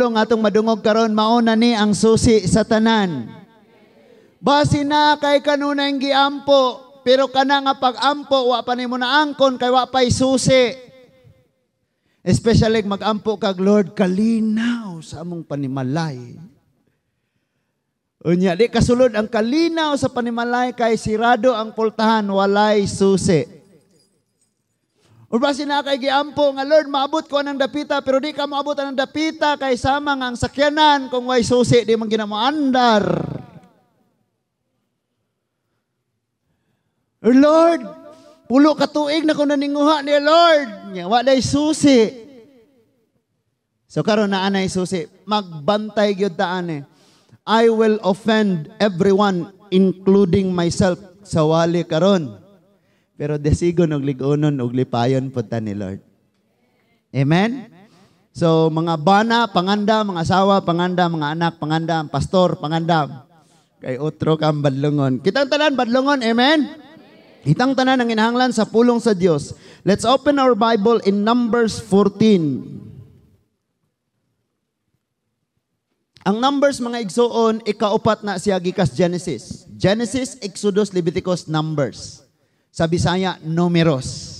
pagpulong atong madungog karon mauna ni ang susi sa tanan. Basi na kay kanunay giampo pero kana nga pagampo wa pa nimo na angkon kay wa pay susi. Especially magampo kag Lord kalinaw sa among panimalay. Unya di kasulod ang kalinaw sa panimalay kay sirado ang pultahan walay susi. Ubra sina kay giampo nga Lord maabot ko anang dapita pero di ka moabot anang dapita kay sama nga ang sakyanan kung way susi di man andar. Lord, pulo ka tuig na ko naninguha ni Lord. Nya wa susi. So karon na anay susi, magbantay gyud ta ani. I will offend everyone including myself sa wali karon. Pero desigon og ligunon og lipayon punta ni Lord. Amen? So mga bana, pangandam, mga asawa, pangandam, mga anak, pangandam, pastor, pangandam. Kay utro kang badlungon. Kitang tanan badlungon. Amen? Amen. tanan ang inahanglan sa pulong sa Dios. Let's open our Bible in Numbers 14. Ang Numbers mga igsoon ikaupat na siya gikas Genesis. Genesis, Exodus, Leviticus, Numbers. Sa Bisaya, numeros.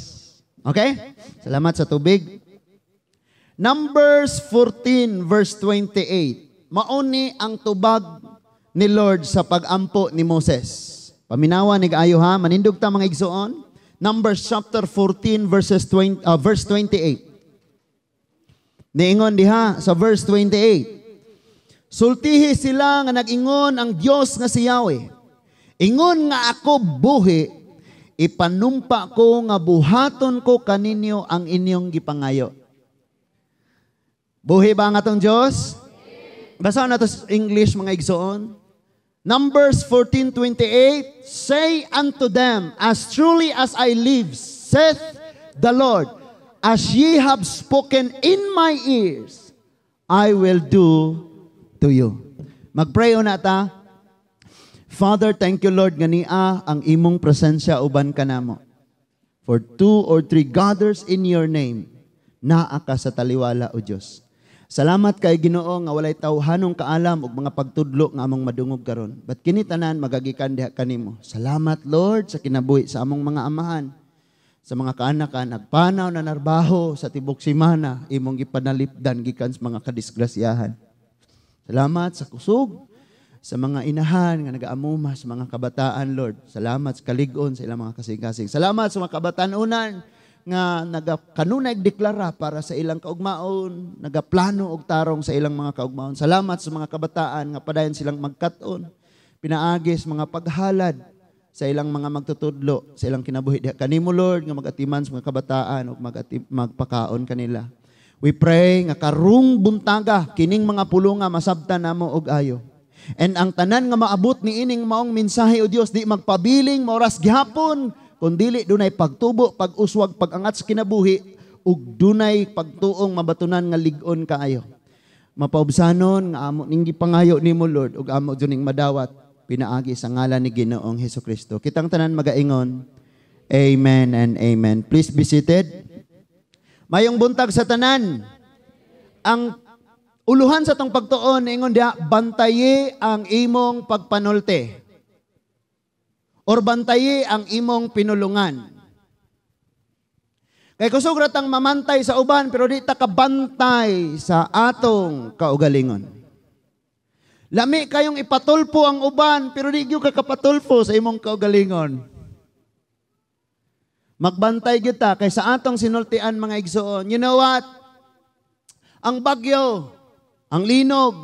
Okay? Salamat sa tubig. Numbers 14 verse 28. Mauni ang tubag ni Lord sa pagampo ni Moses. Paminawa ni ayo ha, manindog ta mga igsoon. Numbers chapter 14 verses 20, uh, verse 28. Niingon diha sa verse 28. Sultihi sila nga nag-ingon ang Dios nga si Yahweh. Ingon nga ako buhi ipanumpa ko nga buhaton ko kaninyo ang inyong gipangayo. Buhi ba nga tong Diyos? Basa na to English mga igsoon. Numbers 14:28 Say unto them, as truly as I live, saith the Lord, as ye have spoken in my ears, I will do to you. Magpray una ta Father, thank you Lord nga niya ang imong presensya uban kanamo. For two or three gathers in your name, naa ka sa taliwala o Dios. Salamat kay Ginoo nga walay tawhanong kaalam ug mga pagtudlo nga among madungog karon. But kini tanan magagikan diha kanimo. Salamat Lord sa kinabuhi sa among mga amahan. Sa mga kaanakan nagpanaw na narbaho sa tibok semana imong gipanalipdan gikan sa mga kadisgrasyahan. Salamat sa kusog sa mga inahan nga nagaamuma, sa mga kabataan, Lord. Salamat sa kaligon sa ilang mga kasing-kasing. Salamat sa mga kabataan unan nga nagakanunay deklara para sa ilang kaugmaon, nagaplano og tarong sa ilang mga kaugmaon. Salamat sa mga kabataan nga padayon silang magkaton, pinaagis mga paghalad sa ilang mga magtutudlo, sa ilang kinabuhi. Kanimo Lord nga magatiman sa mga kabataan ug magpakaon kanila. We pray nga karong buntaga kining mga pulunga masabtan namo og ayo And ang tanan nga maabot ni ining maong mensahe o Dios di magpabiling maoras gihapon kundili dunay pagtubo, pag-uswag, pag-angat sa kinabuhi ug dunay pagtuong mabatunan nga ligon kaayo. Mapaubsanon nga amo ning gipangayo nimo Lord ug amo juning madawat pinaagi sa ngalan ni Ginoong Heso Kristo. Kitang tanan magaingon. Amen and amen. Please be seated. Mayong buntag sa tanan. Ang Uluhan sa tong pagtuon, ingon dia, bantayi ang imong pagpanulte. Or bantayi ang imong pinulungan. Kay kusog ratang mamantay sa uban, pero di ta kabantay sa atong kaugalingon. Lami kayong ipatulpo ang uban, pero di gyud ka kapatulpo sa imong kaugalingon. Magbantay kita ta kay sa atong sinultian mga igsoon. You know what? Ang bagyo ang linog,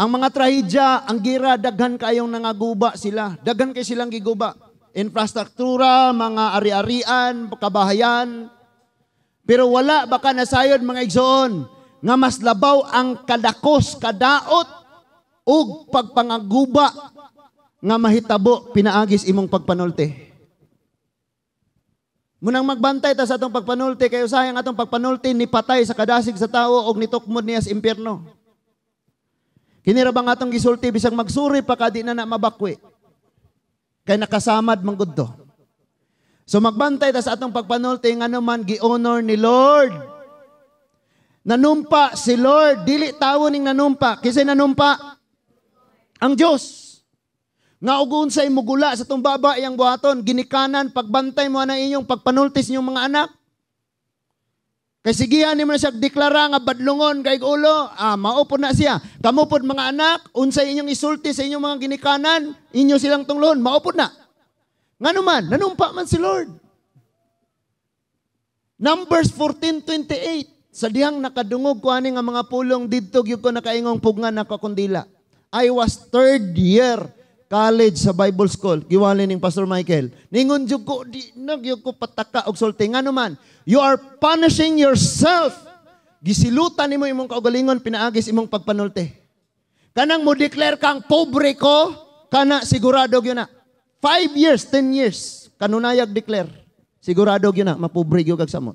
ang mga trahedya, ang gira, daghan kayong nangaguba sila. Daghan kay silang giguba. Infrastruktura, mga ari-arian, kabahayan. Pero wala baka nasayod mga igsoon nga mas labaw ang kadakos, kadaot ug pagpangaguba nga mahitabo pinaagis imong pagpanolte. Munang magbantay ta sa atong pagpanulti kay usahang atong pagpanulti ni patay sa kadasig sa tao og nitukmod niya sa impyerno. Kinirabang atong gisulti bisang magsuri pa kadi na na mabakwi. Kay nakasamad man So magbantay ta sa atong pagpanulti ngano man gi-honor ni Lord. Nanumpa si Lord, dili tawo ning nanumpa, kisay nanumpa ang Dios. Nga ugon sa imugula sa tumbaba iyang buhaton, ginikanan, pagbantay mo na inyong pagpanultis niyong mga anak. Kay sigihan ni mo na siya deklara nga badlungon kay ulo, ah, maupod na siya. Kamo mga anak, unsay inyong isulti sa inyong mga ginikanan, inyo silang tunglon, maupod na. Ngano man, nanumpa man si Lord. Numbers 14:28 sa dihang nakadungog ko ani nga mga pulong didto gyud ko nakaingong pugna na kakundila. I was third year college sa Bible School, giwalin ning Pastor Michael, ningon jud ko di nagyo ko pataka og sulti ngano man. You are punishing yourself. Gisilutan nimo imong kaugalingon pinaagis imong pagpanulti. Kanang mo declare kang pobre ko, kana sigurado gyud na. 5 years, 10 years, kanunayag declare. Sigurado gyud na mapobre gyud kag samot.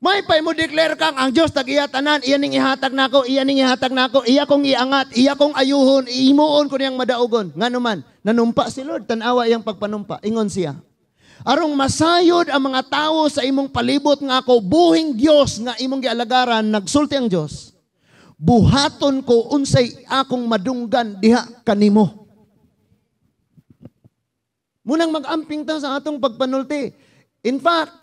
May pay mo declare kang ang Dios tagiyatanan, iya ning ihatag nako, iya ning ihatag nako, iya kong iangat, iya kong ayuhon, iimuon ko niyang madaugon. Nganuman, nanumpa si Lord tanawa awa iyang pagpanumpa. Ingon siya. Arong masayod ang mga tao sa imong palibot nga ako buhing Dios nga imong gialagaran, nagsulti ang Dios. Buhaton ko unsay akong madunggan diha kanimo. Munang magamping ta sa atong pagpanulti. In fact,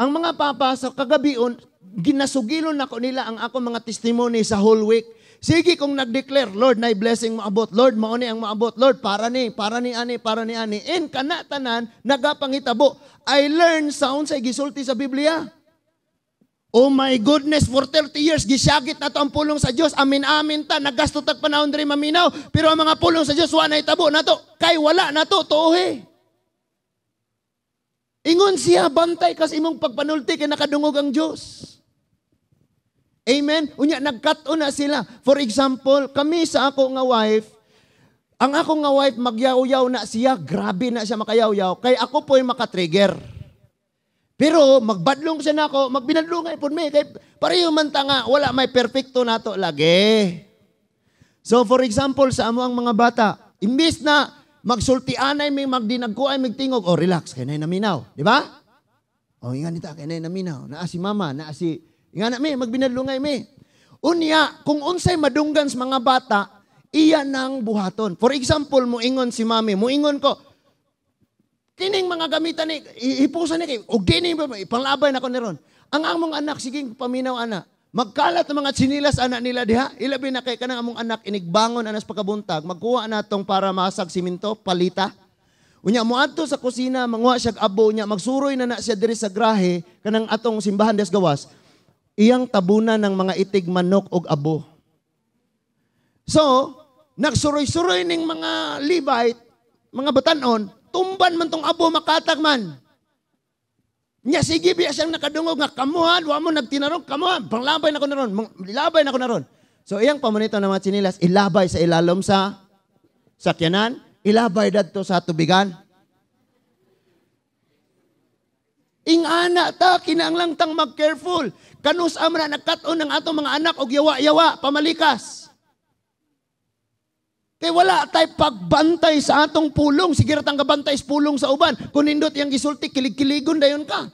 ang mga papasok, kagabi on, ginasugilon ako nila ang ako mga testimony sa whole week. Sige kung nag-declare, Lord, na blessing maabot. Lord, mauni ang maabot. Lord, para ni, para ni ani, para ni ani. And kanatanan, nagapangitabo. I learn sound sa gisulti sa Biblia. Oh my goodness, for 30 years, gisagit na to ang pulong sa Diyos. Amin-amin ta, nagasto tag panahon rin maminaw. Pero ang mga pulong sa Diyos, wala na itabo na to. Kay wala na to, tuohe. Eh. Ingon siya, bantay kas imong pagpanulti kay nakadungog ang Dios. Amen? Unya, nagkat na sila. For example, kami sa ako nga wife, ang ako nga wife, magyaw-yaw na siya, grabe na siya makayaw-yaw, kay ako po'y makatrigger. Pero, magbadlong siya na ako, magbinadlong ay po me, pareho man ta nga, wala may perfecto nato lagi. So, for example, sa amo ang mga bata, imbis na Magsultianay may magdinagko ay magtingog. O, oh, relax, kay nay naminaw. Di ba? O, oh, ingan ta kay nay naminaw. Naa si mama, naa si... Ingan na, may, magbinalungay, Unya, kung unsay madunggan sa mga bata, iya nang buhaton. For example, mo ingon si mami, ingon ko, kining mga gamitan ni, hipusan ni kay, o pa panglabay na ko ni ron Ang among anak, sige, paminaw anak. Magkalat ang mga sinilas anak nila diha. Ilabi na kay kanang among anak inigbangon anas pagkabuntag. Magkuha na tong para masag simento, palita. Unya mo adto sa kusina, manguha siya abo niya, magsuroy na na siya diri sa grahe kanang atong simbahan des gawas. Iyang tabunan ng mga itig manok og abo. So, nagsuroy-suroy ning mga Levite, mga batanon, tumban man tong abo makatag man. Nya sige biya siyang nakadungog nga kamuhan wa mo nagtinarong kamuhan panglabay nako naron labay nako naron. So iyang pamunito na mga sinilas ilabay sa ilalom sa sakyanan ilabay dadto sa tubigan. Ingana ta kinanglang tang mag-careful. Kanus ama na nagkaton ng atong mga anak og yawa-yawa pamalikas. Kay wala tay pagbantay sa atong pulong, sige ra tang kabantay sa pulong sa uban. Kun indot yang gisulti kilig-kiligon dayon ka.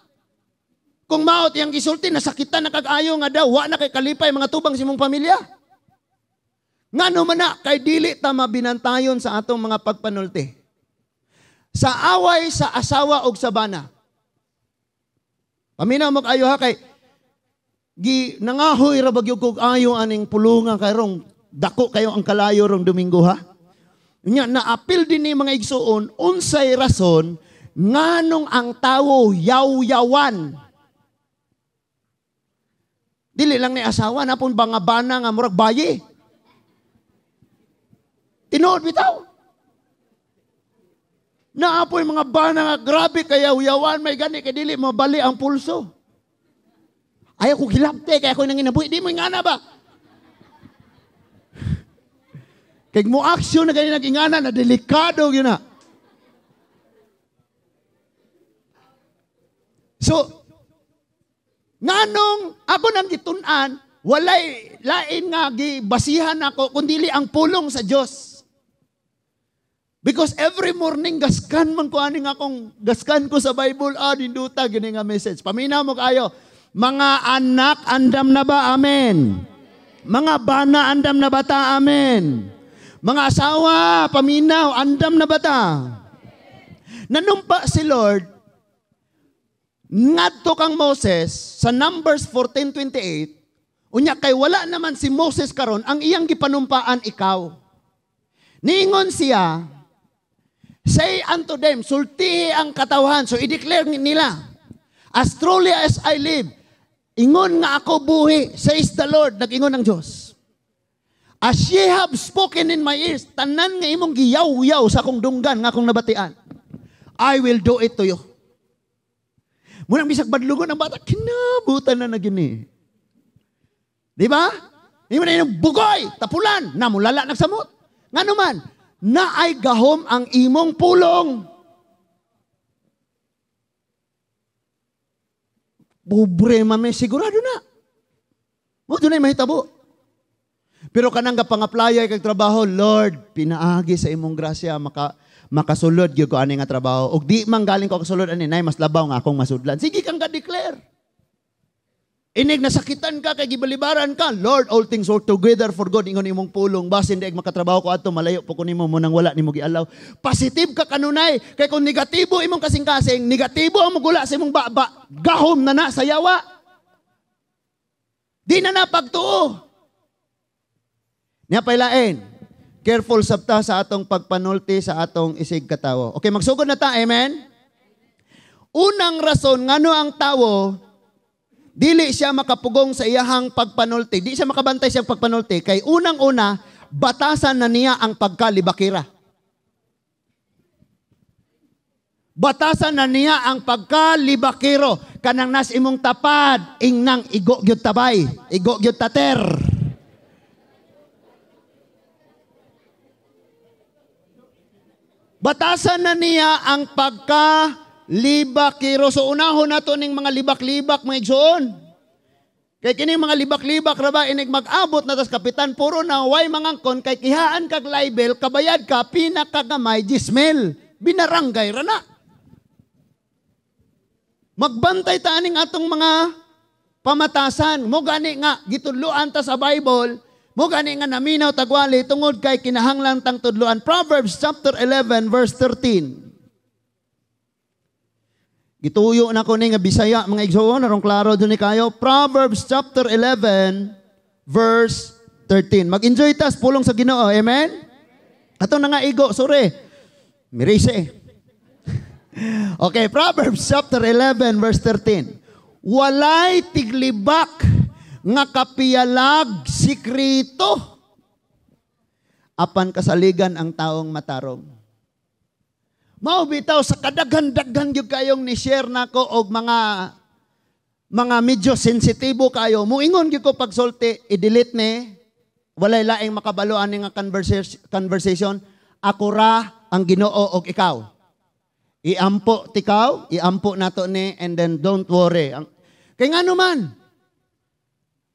Kung maot yang gisulti, nasakitan na kagayo nga daw, wa na kay kalipay mga tubang sa imong pamilya. Nga no man na, kay dili ta mabinantayon sa atong mga pagpanulti. Sa away sa asawa og sa bana. Paminaw mo kayo ha kay gi nangahoy ra bagyog kog ayo aning pulungan kay rong dako kayo ang kalayo rong Domingo ha. Nya naapil din ni mga igsuon unsay rason nganong ang tawo yaw-yawan Dili lang ni asawa, napon ba nga bana nga murag baye. Tinood bitaw. apoy mga bana nga grabe kaya uyawan may gani kay dili mabali ang pulso. Ayaw ko gilabte kaya ko nang inabuhi di mo ingana ba? kay mo aksyon na gani nagingana na delikado gyud na. So, Nganong ako nanditunan, walay lain nga gibasihan ako kundili ang pulong sa Dios. Because every morning gaskan man ko ani nga akong gaskan ko sa Bible ah ninduta gini nga message. Paminaw mo kayo, mga anak andam na ba? Amen. Mga bana andam na bata? Amen. Mga asawa, paminaw, andam na bata? Nanumpa si Lord ngadto kang Moses sa Numbers 14:28, unya kay wala naman si Moses karon ang iyang gipanumpaan ikaw. ningon siya, say unto them, sulti ang katawhan. So i-declare nila, as truly as I live, ingon nga ako buhi, says the Lord, nag-ingon ang Diyos. As ye have spoken in my ears, tanan nga imong giyaw-yaw sa akong dunggan nga akong nabatian, I will do it to you. Muna bisag badlugon ang bata, kinabutan na na gini. Di ba? Hindi mo na yung bugoy, tapulan, namulala nagsamot. Nga naman, na ay gahom ang imong pulong. Pobre mame, sigurado na. Mo dunay mahitabo. Pero kanang kapang-apply ay kag trabaho, Lord, pinaagi sa imong grasya maka makasulod gyud ko ani nga trabaho ug di man galing ko kasulod ani nay mas labaw nga akong masudlan sige kang ga-declare inig nasakitan ka kay gibalibaran ka Lord all things work together for good ingon imong pulong basin daig makatrabaho ko adto malayo po ko nimo mo nang wala nimo giallow. positive ka kanunay kay kung negatibo imong kasing-kasing negatibo ang magula sa imong baba gahom na na sayawa di na na pagtuo. niya pailain Careful sabta sa atong pagpanulti sa atong isig katawo. Okay, magsugod na ta. Amen? Unang rason ngano ang tawo dili siya makapugong sa iyahang pagpanulti. Di siya makabantay sa pagpanulti. Kay unang-una, batasan na niya ang pagkalibakira. Batasan na niya ang pagkalibakiro. Kanang nas imong tapad, ingnang igo gyud tabay, igo gyud tater. Batasan na niya ang pagka libak kiro. So unahon nato ning mga libak-libak may John. Kay kini mga libak-libak ra ba inig mag-abot na tas kapitan puro na way mangangkon kay kihaan kag libel kabayad ka pinakagamay dismel binarangay ra na. Magbantay ta aning atong mga pamatasan mo gani nga gitudloan ta sa Bible mo gani nga naminaw tagwali tungod kay kinahanglan tang tudloan. Proverbs chapter 11 verse 13. Gituyo na ko nga Bisaya mga igsoon narong klaro dun ni kayo. Proverbs chapter 11 verse 13. Mag-enjoy tas pulong sa Ginoo. Amen. Ato na nga igo, sorry. Mirise. okay, Proverbs chapter 11 verse 13. Walay tiglibak nga kapiyalag sikrito apan kasaligan ang taong matarong. Mao bitaw sa kadaghan-daghan gyud kayong ni share nako og mga mga medyo sensitibo kayo, muingon gyud ko pagsulti, i-delete ni walay laing makabaluan ning conversation, conversation ako ra ang Ginoo og ikaw. Iampo tikaw, iampo nato ni and then don't worry. Kay ngano man,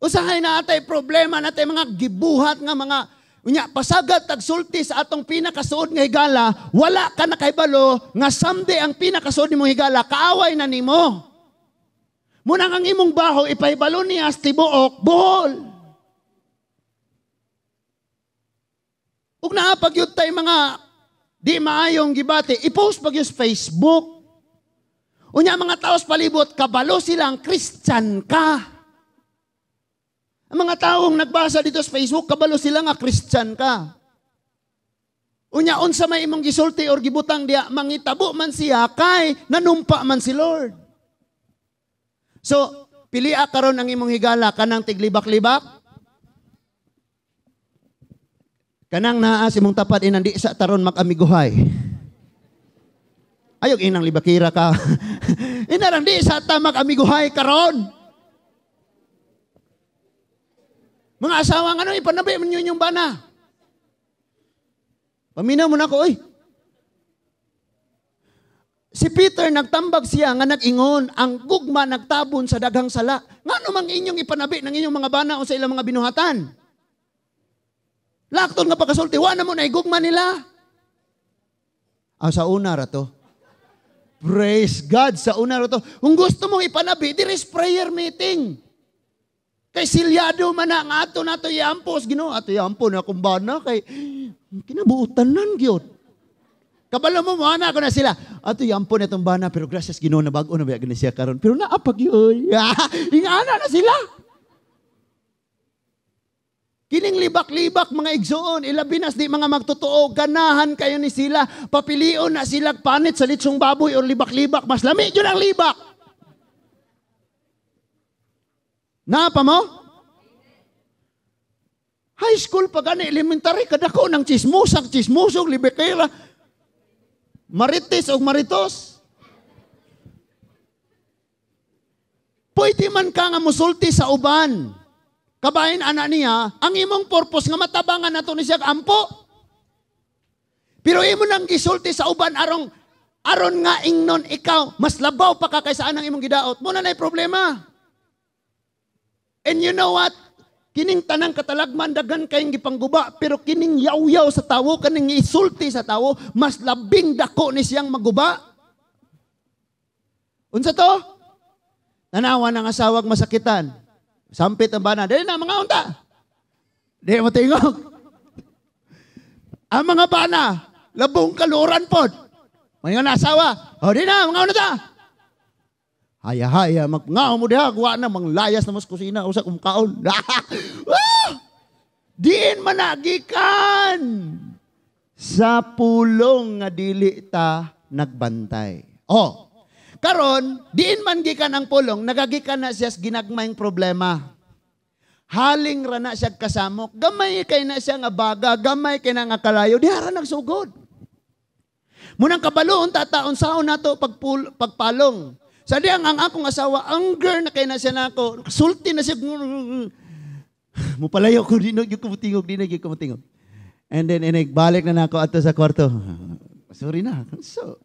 Usahay na atay problema na atay mga gibuhat nga mga Unya, pasagad tagsulti sa atong pinakasuod nga higala, wala ka na kahibalo nga someday ang pinakasuod nimo higala kaaway na nimo. Muna ang imong baho ipahibalo niya sa tibuok, buhol. Ug naa pagyud tay mga di maayong gibati, i-post pag sa Facebook. Unya mga taos palibot, kabalo silang Christian ka. Ang mga taong nagbasa dito sa Facebook, kabalo sila nga Christian ka. Unya unsa may imong gisulti or gibutang dia mangitabo man siya kay nanumpa man si Lord. So, pilia karon ang imong higala kanang tiglibak-libak. Kanang naa si mong tapat inandi sa taron makamiguhay. Ayog inang libakira ka. inang di sa tamak amiguhay karon. Mga asawa nga ano, ipanabi man yun yung bana. Paminaw mo na ko, oy. Si Peter nagtambag siya nga nag-ingon, ang gugma nagtabon sa daghang sala. Nga ano mang inyong ipanabi ng inyong mga bana o sa ilang mga binuhatan? Lakton nga pagkasulti, wa na mo na igugma nila. Ah, sa una ra Praise God, sa una ra Kung gusto mong ipanabi, there is prayer meeting. Kay silyado man na nga ato na ito iampos. Gino, ato yampo na kumbana. Kay kinabuutan nan gyud. Kabalo mo, mana ko na sila. Ato yampo na itong bana, pero gracias Ginoo na bago na bayag na siya karon. Pero naapag yun. Ingana na sila. Kining libak-libak mga igsoon, ilabi nas di mga magtotoo, ganahan kayo ni sila, papilion na sila panit sa litsong baboy o libak-libak, mas lami yun ang libak. Naapa mo? High school pa gani elementary ko ng chismusag chismusog libekera marites og maritos. Pwede man ka nga musulti sa uban. Kabahin ana niya, ang imong purpose nga matabangan nato ni siya ampo. Pero imo nang gisulti sa uban arong aron nga ingnon ikaw mas labaw pa ka kaysa anang imong gidaot. Muna na nay problema. And you know what? Kining tanang katalagman dagan kayong gipangguba pero kining yawyaw sa tawo kaning isulti sa tawo mas labing dako ni siyang maguba. Unsa to? Nanawa ng asawag masakitan. Sampit ang bana. Dali na mga unta. Di mo tingog. ang mga bana, labong kaluran pod. na asawa. o di na mga unta. Haya-haya, mag nga mo diha, guwa na, manglayas na mas kusina, usa kong kaon. ah! Diin managikan sa pulong nga dili ta nagbantay. Oh, karon diin man gikan ang pulong, nagagikan na siya ginagmayng problema. Haling rana na siya kasamok, gamay kay na siya nga baga, gamay kay na nga kalayo, diha ra nagsugod. Munang kabaloon tataon sa nato pagpul, pagpalong. Sa diyang ang akong asawa, anger na kay na siya nako. Sulti na siya. Mupalayo ko, di na ko matingog, di na ko matingog. And then, balik na nako ato sa kwarto. Sorry na. So,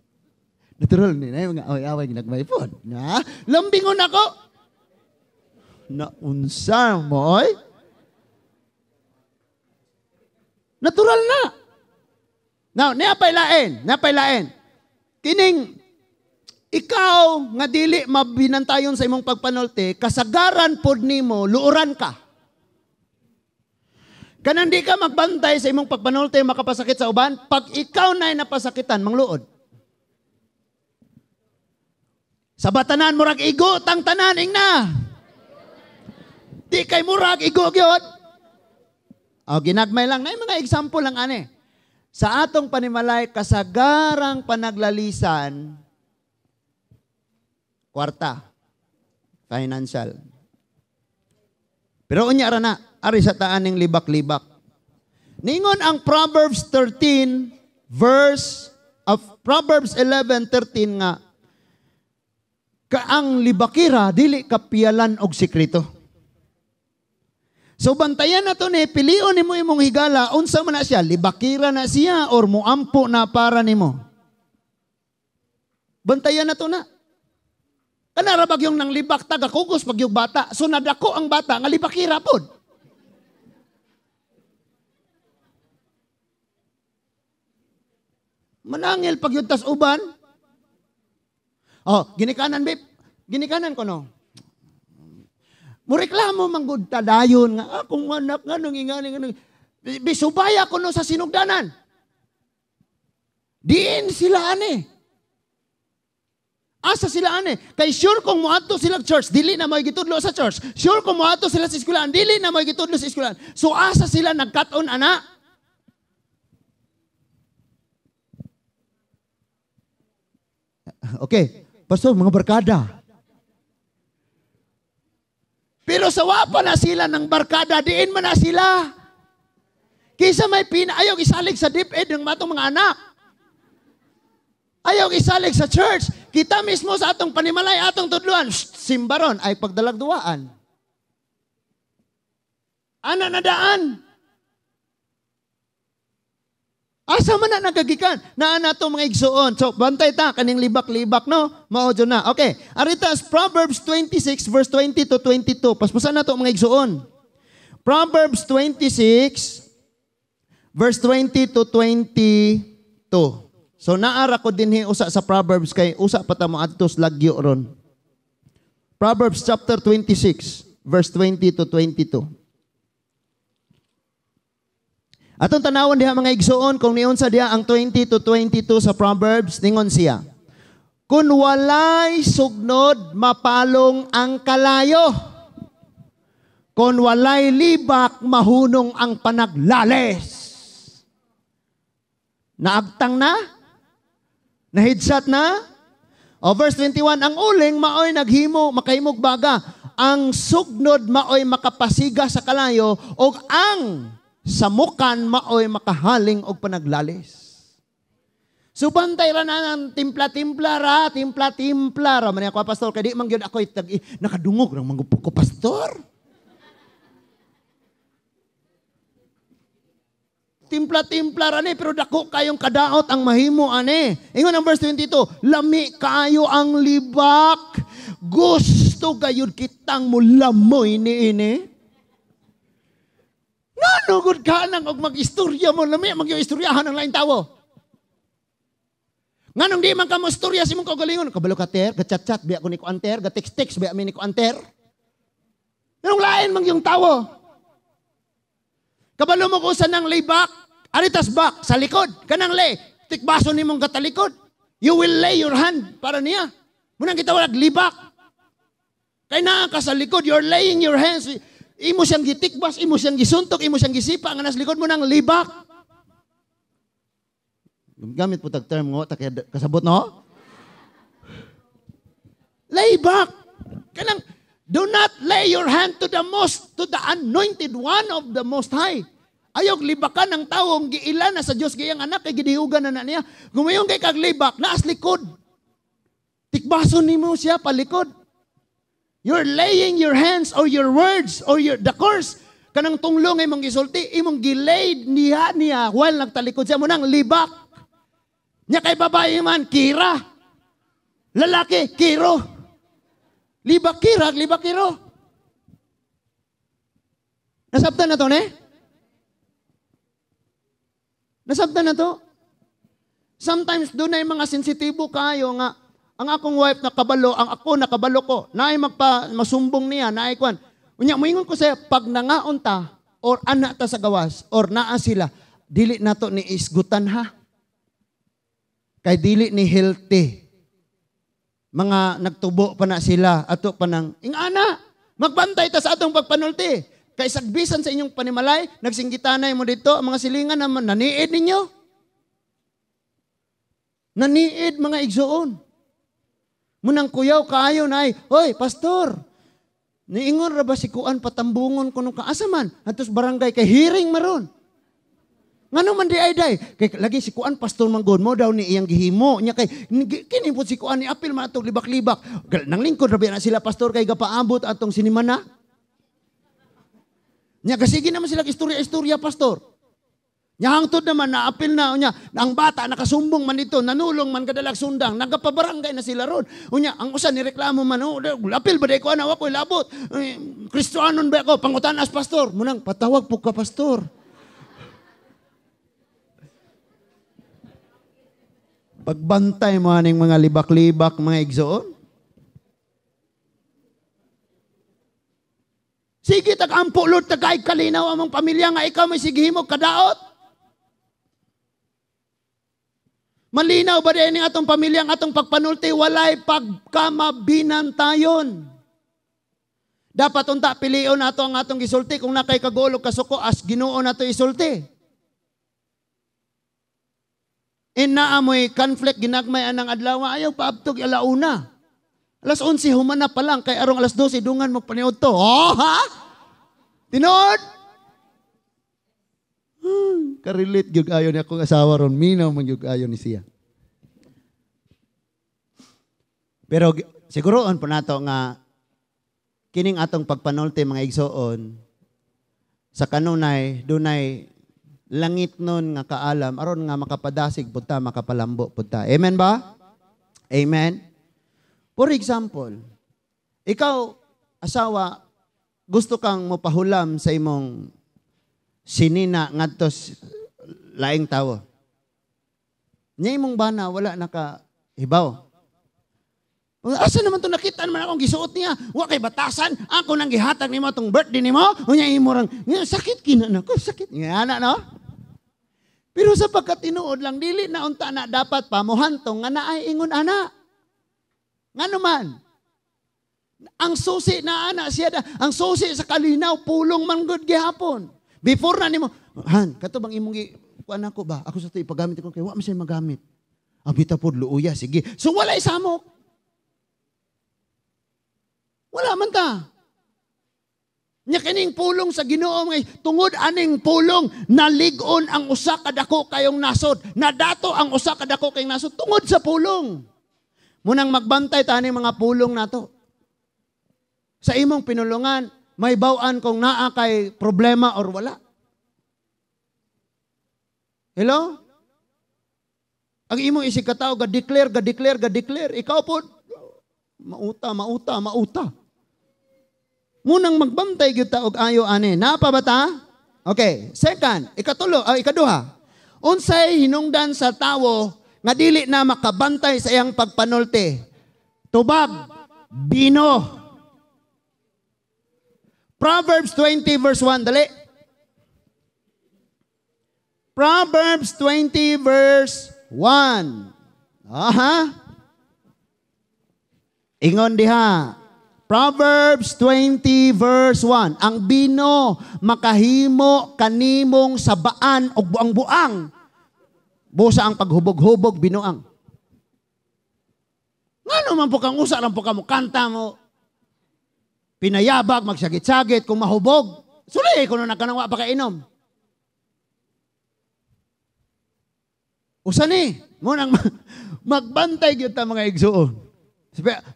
natural ni na mga away-away phone. Na, lambingon ako. Naunsa mo, oy? Natural na. Now, niya pailain, niya pailain. Kining ikaw, nga dili mabinantayon sa imong pagpanulti, kasagaran pod nimo, luoran ka. Kanan di ka magbantay sa imong pagpanulti, makapasakit sa uban, pag ikaw na'y napasakitan, mangluod. Sa batanan, murag igo, tang tanan, ingna. Di kay murag, igo, gyod. O, ginagmay lang. Na mga example lang, ane. Sa atong panimalay, kasagarang panaglalisan, Kwarta, financial. Pero unya ra na, ari sa taan libak-libak. Ningon ang Proverbs 13 verse of Proverbs 11:13 nga kaang libakira dili kapiyalan og sikreto. So bantayan na to ni pilion nimo imong higala unsa man na siya libakira na siya or muampo na para nimo. Bantayan na to na. Kanara bagyong nang libak taga kugos bagyong bata. So nadako ang bata nga libakira pod. Manangil pagyuntas uban. Oh, ginikanan bib. Ginikanan ko no. Mureklamo manggod ta dayon nga akong ah, anak nga nung ingani nga Bisubaya ko no sa sinugdanan. Diin sila ani. Asa sila ane? Kay sure kung moadto sila church, dili na may gitudlo sa church. Sure kung moadto sila sa eskwelahan, dili na may gitudlo sa eskwelahan. So asa sila nagkaton ana? Okay. Pastor, mga barkada. Pero sawa pa na sila ng barkada, diin man na sila. Kisa may pinaayog isalig sa deep ed ng matong mga anak. Ayaw isalig sa church. Kita mismo sa atong panimalay, atong tudluan, simbaron ay pagdalagduaan. Ana na daan. Asa man na nagagikan? Naa na itong mga igsuon. So, bantay ta, kaning libak-libak, no? Maodyo na. Okay. Aritas, Proverbs 26, verse 20 to 22. Paspasan na itong mga igsuon. Proverbs 26, verse 20 to 22. So naara ko dinhi usa sa Proverbs kay usa pa ta mo adtos lagyo ron. Proverbs chapter 26 verse 20 to 22. Atong tanawon diha mga igsuon kung niyon sa diha ang 20 to 22 sa Proverbs ningon siya. Kun walay sugnod mapalong ang kalayo. Kun walay libak mahunong ang panaglales. Naagtang na na headshot na? O verse 21, ang uling maoy naghimo, makahimog baga. Ang sugnod maoy makapasiga sa kalayo o ang samukan maoy makahaling og panaglalis. Subantay ra na ng timpla-timpla ra, timpla-timpla ra. Mani ako, pastor, kaya di man gyud ako'y tag nakadungog ng manggupok ko, pastor. timpla-timpla ani pero dako kayong kadaot ang mahimo ani. Ingon ang verse 22, lami kayo ang libak. Gusto gayud kitang mulamoy ni ini. Ngano gud ka nang og magistorya mo lami istoryahan ang lain tawo. Nganong di man ka mo storya si mong kagalingon, kabalo ka ter, gachat-chat, biya ko ni kuanter, gatext-text, biya mi ni kuanter. Nganong lain mang yung tawo. Kabalo mo ko sa nang laybak, Aritas back, sa likod. Ganang lay, tikbaso ni mong katalikod. You will lay your hand para niya. Munang kita wala, libak. Kaya na ka sa likod, you're laying your hands. Imo siyang gitikbas, imo siyang gisuntok, imo siyang gisipa, ang anas likod mo nang libak. Gamit po tag term nga, kasabot no? Lay back. Kanang, do not lay your hand to the most, to the anointed one of the most high. Ayaw libakan ang taong giila na sa Dios gayang anak kay gidihugan na, na niya. Gumayon kay kag libak na as likod. Tikbason nimo siya palikod. You're laying your hands or your words or your the course kanang tunglong imong isulti imong gilaid niya niya while nagtalikod siya mo nang libak. Nya kay babae man kira. Lalaki kiro. Libak kira, libak kiro. Nasabtan na to ne? Eh? Nasabta na to? Sometimes doon ay mga sensitibo kayo nga, ang akong wife na kabalo, ang ako na kabalo ko, na ay magpa, masumbong niya, na ay kwan. Unya, muingon ko sa pag nangaon ta, or anak ta sa gawas, or naa sila, dili na to ni isgutan ha. Kay dili ni healthy. Mga nagtubo pa na sila, ato pa ng, ingana, magbantay ta sa atong pagpanulti. Kaisagbisan sa inyong panimalay, nagsinggitanay mo dito, ang mga silingan naman, naniid ninyo. Naniid mga igsuon. Munang kuyaw kaayo na ay, Hoy, pastor, niingon ra ba si Kuan patambungon kuno ka asaman? Atos barangay kay hearing maron. Ngano man di ay day? Kay lagi si Kuan pastor manggon mo daw ni iyang gihimo niya kay kini po si Kuan ni apil man atong libak-libak. Nang lingkod rabi na sila pastor kay gapaabot atong sinimana. Nya kasigi naman sila istorya-istorya, pastor. Nya hangtod naman na apil na unya, ang bata nakasumbong man ito, nanulong man kadalag sundang, nagapabarangay na sila ron. Unya, ang usa ni reklamo man, oh, apil ba ko ana ko labot. Eh, Kristoanon ba ako? Pangutan as pastor. Munang patawag po ka pastor. Pagbantay mo aning mga libak-libak, mga igsoon. Sige, tagampo, Lord, tagay kalinaw among pamilya nga ikaw may sigihimo kadaot. Malinaw ba din atong pamilya ang atong pagpanulti? Walay pagkamabinantayon. Dapat unta pilion nato ang atong isulti. kung nakay kagulog kasuko as Ginoo nato isulti. In naamoy conflict ginagmay anang adlaw ayaw paabtog alauna. una. Alas 11, humana pa lang. Kay arong alas 12, dungan magpaniod to. Oh, ha? Tinod? Hmm, karelate gyud ayon ni akong asawa ron. Minaw man gyud ayon ni siya. Pero siguroon po nato nga kining atong pagpanulti mga igsoon sa kanunay dunay langit nun nga kaalam aron nga makapadasig punta, makapalambo punta. Amen ba? Amen. For example, ikaw, asawa, gusto kang mapahulam sa imong sinina ngadto laing tawo. Nya imong bana wala naka hibaw. Asa naman to nakita naman akong gisuot niya. Wa kay batasan. Ako nang gihatag nimo tong birthday nimo. Unya imo rang sakit kina ko, sakit nga na no. Pero sa pagkatinuod lang dili na unta na dapat pamuhantong nga naay ingon ana. Nga man? ang susi na ana siya da, ang susi sa kalinaw pulong man gud gihapon. Before na nimo, han, kato bang imong kuan ako ba? Ako sa to ipagamit ko kay wa man siya magamit. Abita pod luuya sige. So wala isamok. Wala man ta. Nya kining pulong sa Ginoo ngay tungod aning pulong naligon ang usa ka dako kayong nasod. Nadato ang usa ka dako kayong nasod tungod sa pulong. Munang magbantay tani mga pulong nato. Sa imong pinulungan, may bawaan kung naa kay problema or wala. Hello? Ang imong isig katao, ga-declare, ga-declare, ga-declare. Ikaw po, mauta, mauta, mauta. Munang magbantay gyud ta og ayo ani. Napa ba ta? Okay, second, ikatulo, uh, ikaduha. Unsay hinungdan sa tawo nga dili na makabantay sa iyang pagpanulti. Tubag, bino. Proverbs 20 verse 1, dali. Proverbs 20 verse 1. Aha. Ingon diha. Proverbs 20 verse 1. Ang bino makahimo kanimong sabaan og buang-buang Busa ang paghubog-hubog, binuang. Ngano man po kang usa lang po kamo kanta mo. Pinayabag, magsagit-sagit, kung mahubog. Sulay, kung na kanang pa kainom. Usa ni, mo magbantay gyud ta mga igsuon.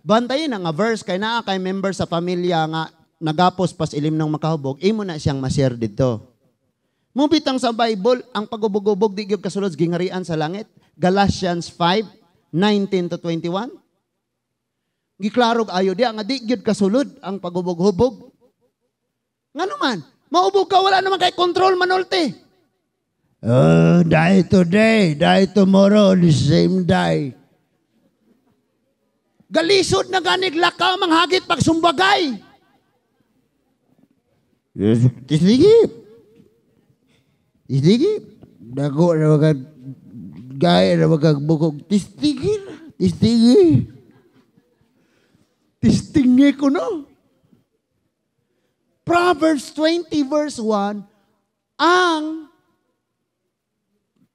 Bantayin na nga verse kay naa kay member sa pamilya nga nagapos pas ilim ng makahubog, imo na siyang ma dito. Mubitang sa Bible, ang pagubog-ubog di gyud kasulod gingarian sa langit. Galatians 5:19 to 21. Giklarog ayo di nga di gyud kasulod ang pagubog-hubog. Ngano man, maubog ka wala naman kay control manulti. Uh, oh, die today, die tomorrow, the same day. Galisod na ganig lakaw, manghagit pagsumbagay. Sige, Istigil. Dako na magag... Gaya na magagbukog. Tistigil. Tistigil. Tistingi ko no. Proverbs 20 verse 1, ang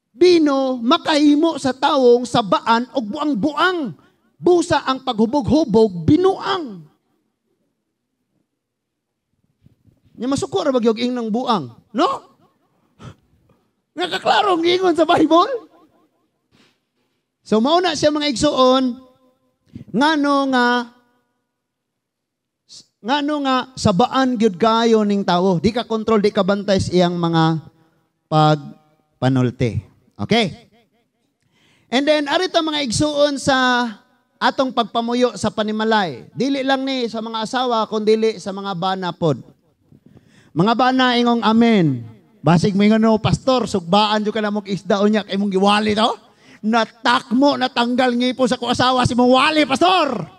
bino makaimo sa tawong sa baan o buang-buang. Busa ang paghubog-hubog, binuang. Niya masuko ra bagyog ing ng buang. No? Nga kaklarong ingon sa Bible. So mao na siya mga igsuon ngano nga ngano nga sabaan gyud kayo ning tawo. Di ka control, di ka bantay sa iyang mga pagpanulte. Okay? And then arito mga igsuon sa atong pagpamuyo sa panimalay. Dili lang ni sa mga asawa kundi sa mga bana pod. Mga bana ingong amen. Basig may ano, pastor, sugbaan so, jo ka na mong isda o niya, kay mong giwali to. Natak mo, natanggal po sa kuasawa si mong wali, pastor.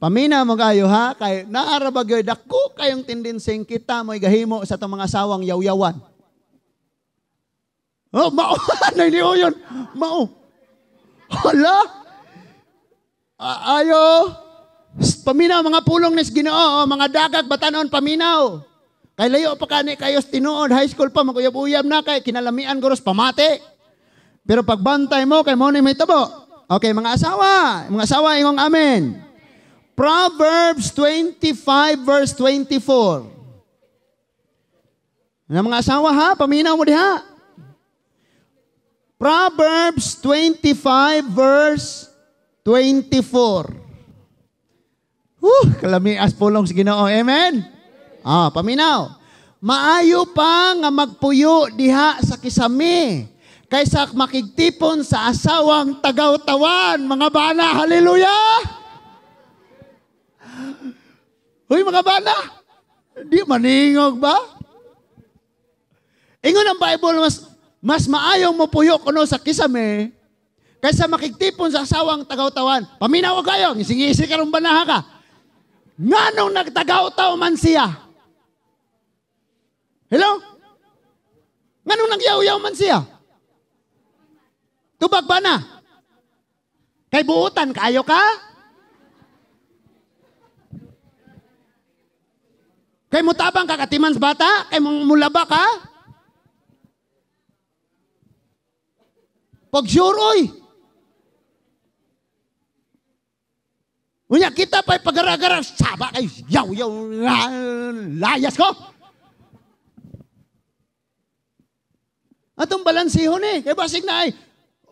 Pamina mo kayo ha, kay naarabag yo'y dako kayong tindenseng kita mo'y gahimo sa itong mga asawang yaw-yawan. Oh, mao, ano ni yun? Mao. Hala? ayo. paminaw, mga pulong nes ginoo, mga dagag, batanon, paminaw. Kay layo pa kani kayos tinuod, high school pa, maguyab-uyab na kay kinalamian goros pamate. Pero pagbantay mo, kay mo ni may tabo. Okay, mga asawa, mga asawa, ingong amen. Proverbs 25 verse 24. Na mga asawa ha, paminaw mo diha. Proverbs 25 verse 24. Whew, kalami as pulong sa Ginoo. Amen. Ah, paminaw. Maayo pa nga magpuyo diha sa kisami kaysa makigtipon sa asawang tagawtawan. Mga bana, hallelujah! Uy, mga bana, di maningog ba? Ingon ang Bible, mas, mas maayong mapuyo kuno sa kisame kaysa makigtipon sa asawang tagawtawan. Paminaw kayo, isingisi ka rin banaha ka. Nga nung nagtagaw man siya, Hello? Nga nung nagyaw-yaw man siya. Tubag ba na? Kay buutan, kayo ka? Kay mutabang ka katiman sa bata? Kay mulaba ka? Pag sure, oy. Unya, kita pa'y pagara-gara, saba kay yaw-yaw, layas ko. Atong balansiho ni. Kaya basig na ay,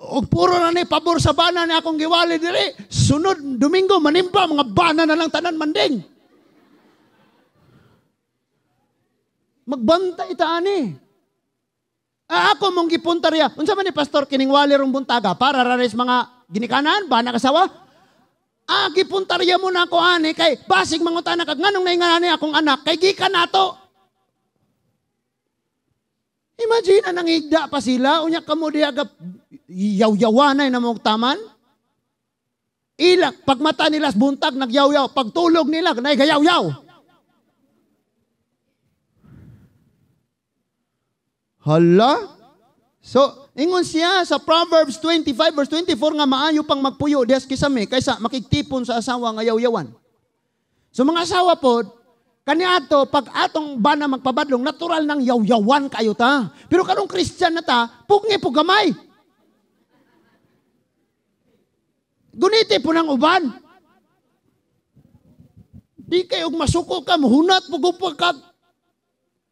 og puro na ni pabor sa bana ni akong giwali diri. Sunod Domingo manimba mga bana na lang tanan manding. Magbanta ita ani. Ah, ako mong gipunta riya. Unsa man ni pastor kining wali rong buntaga para rares mga ginikanan bana kasawa? Ah, gipunta riya mo na ako ani kay basig mangutana kag nganong nainganani akong anak kay gikan nato Imagina nang higda pa sila, unya kamo di agap yawyawanay na mong taman. Ila, pag mata nila buntag, nagyawyaw. Pagtulog nila, naigayawyaw. Hala? So, ingon siya sa Proverbs 25 verse 24 nga maayo pang magpuyo dias kisame kaysa makigtipon sa asawa nga yawyawan. So mga asawa po, Kani ato, pag atong bana magpabadlong, natural nang yaw-yawan kayo ta. Pero karong Christian na ta, pugngi po gamay. Guniti po ng uban. Di kayo masuko ka, muhunat po kag.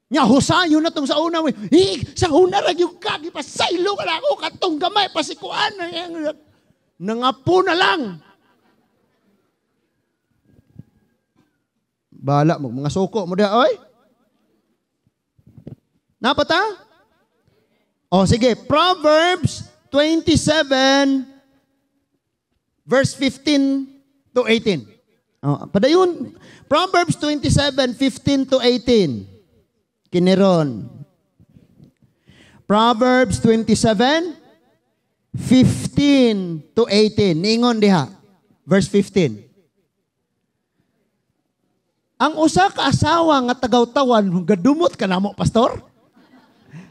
Nya husayo na tong sa una. Eh, sa una ra yung kag, ipasaylo ka na ako, katong gamay, pasikuan. Nangapo na lang. Bala mo, mga suko mo da, oy. Napata? Ah? O oh, sige, Proverbs 27 verse 15 to 18. Oh, padayon, Proverbs 27, 15 to 18. Kiniron. Proverbs 27, 15 to 18. Ningon diha. Verse 15. Ang usa ka asawa nga tagawtawan, gadumot ka mo, pastor?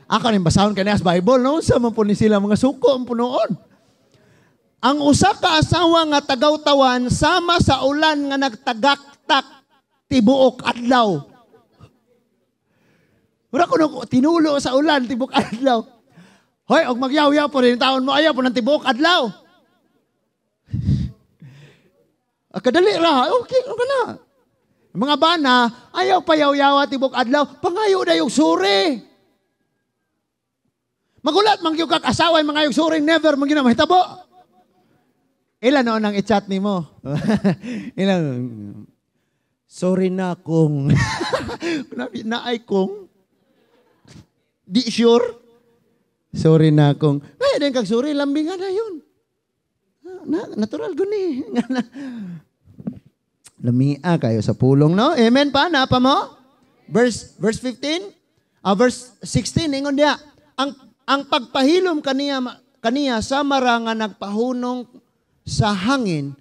Ako ning basahon kay sa Bible no, sa man po ni sila mga suko ang punoon. Ang usa ka asawa nga tagawtawan sama sa ulan nga nagtagaktak tibuok adlaw. Wala ko nung tinulo sa ulan, tibok adlaw. Hoy, og magyaw-yaw po rin taon mo, ayaw po ng tibok adlaw. Kadali ra, okay, ano ka na? Mga bana, ayaw payaw-yawa tibok adlaw, pangayo na yung suri. Magulat mang yung kakasaway, mga suri, never mang ginamahitabo. Ilan noon ang i-chat ni mo? Ilan? Sorry na kung... na ay kung... Di sure? Sorry na kung... Kaya na yung kagsuri, lambingan na yun. Ah, na, natural guni. Lumia ah, kayo sa pulong, no? Amen pa? Napa mo? Verse, verse 15? Uh, ah, verse 16, ingon dia. Ang, ang pagpahilom kaniya, kaniya sa maranga nagpahunong sa hangin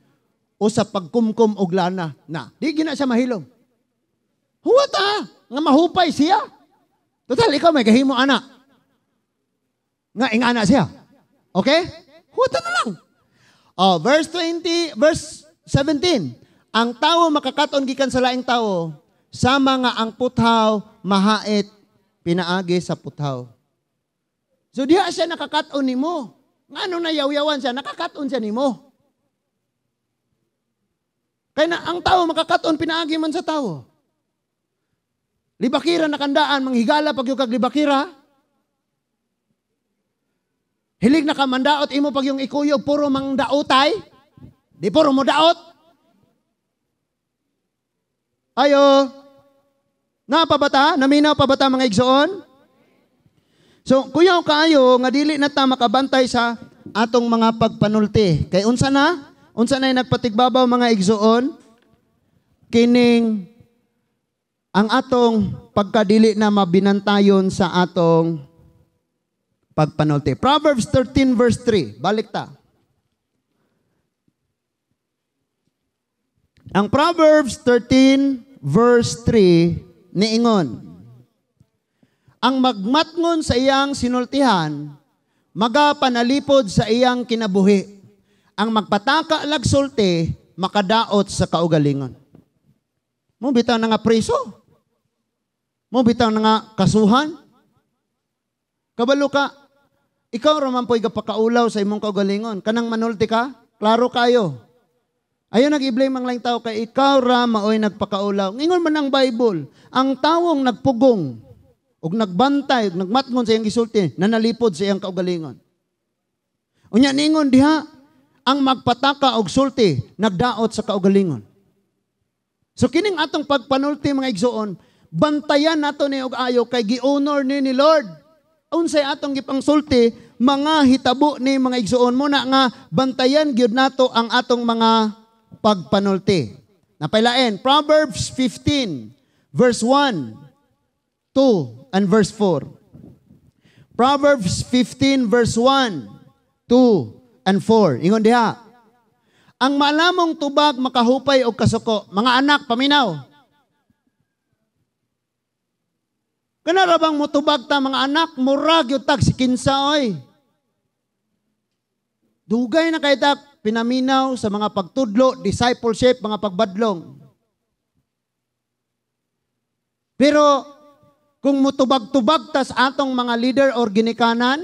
o sa pagkumkum og lana. Na, di gina siya mahilom. Huwat ah! Nga mahupay siya. Total, ikaw may kahimo anak. Nga ingana siya. Okay? Huwatan na lang. Oh, verse 20, verse 17. Ang tao makakaton gikan sa laing tao, sama nga ang puthaw mahait pinaagi sa puthaw. So diha siya nakakaton nimo. Ngano na yawyawan siya, nakakaton siya nimo. Kaya na ang tao makakaton pinaagi man sa tao. Libakira nakandaan, manghigala pag kag libakira. Hilig na kamandaot, imo pag yung ikuyog, puro mang daotay. Di puro mo daot. Ayo. Napabata? Naminaw pa bata mga igsoon? So, kuyaw kaayo, nga dili na ta makabantay sa atong mga pagpanulti. Kay unsa na? Unsa na nagpatigbabaw mga igsoon? Kining ang atong pagkadili na mabinantayon sa atong pagpanulti. Proverbs 13 verse 3. Balik ta. Ang Proverbs 13 verse 3 ni Ingon. Ang magmatngon sa iyang sinultihan, magapanalipod sa iyang kinabuhi. Ang magpataka lagsulti, makadaot sa kaugalingon. Mo bitaw na nga preso. Mo bitaw na nga kasuhan. Kabalo ka, ikaw raman po'y gapakaulaw sa imong kaugalingon. Kanang manulti ka, klaro kayo Ayaw nag i-blame ang lain tao kay ikaw ra maoy nagpakaulaw. Ngingon man ang Bible, ang tawong nagpugong ug nagbantay ug nagmatngon sa iyang gisulti nanalipod sa iyang kaugalingon. Unya ningon diha ang magpataka og sulti nagdaot sa kaugalingon. So kining atong pagpanulti mga igsoon, bantayan nato ni og ayo kay gi-honor ni ni Lord. Unsay atong gipang sulti, mga hitabo ni mga igsoon mo na nga bantayan gyud nato ang atong mga pagpanulti. Napailain, Proverbs 15, verse 1, 2, and verse 4. Proverbs 15, verse 1, 2, and 4. Ingon diha. Ang malamong tubag makahupay og kasuko. Mga anak, paminaw. Kana bang mutubag ta mga anak, murag yung tag si Kinsa, oy. Dugay na kay tak pinaminaw, sa mga pagtudlo, discipleship, mga pagbadlong. Pero kung mutubag-tubag tas atong mga leader or ginikanan,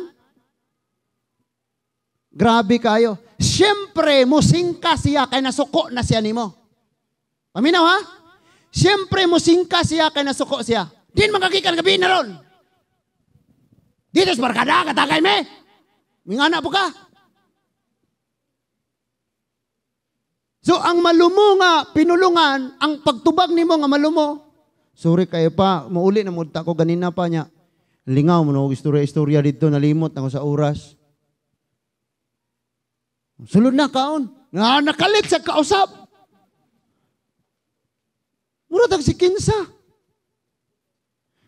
grabe kayo. Siyempre, musingka siya kay nasuko na siya nimo. Paminaw ha? Siyempre, musingka siya kay nasuko siya. Din makakikan ka binaron. ron. Dito sa barkada, katagay me. Mingana po ka. So ang malumo nga, pinulungan, ang pagtubag nimo nga malumo. Sorry kayo pa, muuli na mudta ko ganina pa nya. Lingaw mo no, istorya-istorya dito, nalimot na ko sa oras. Sulod na kaon. Nga nakalit sa kausap. Murag si Kinsa.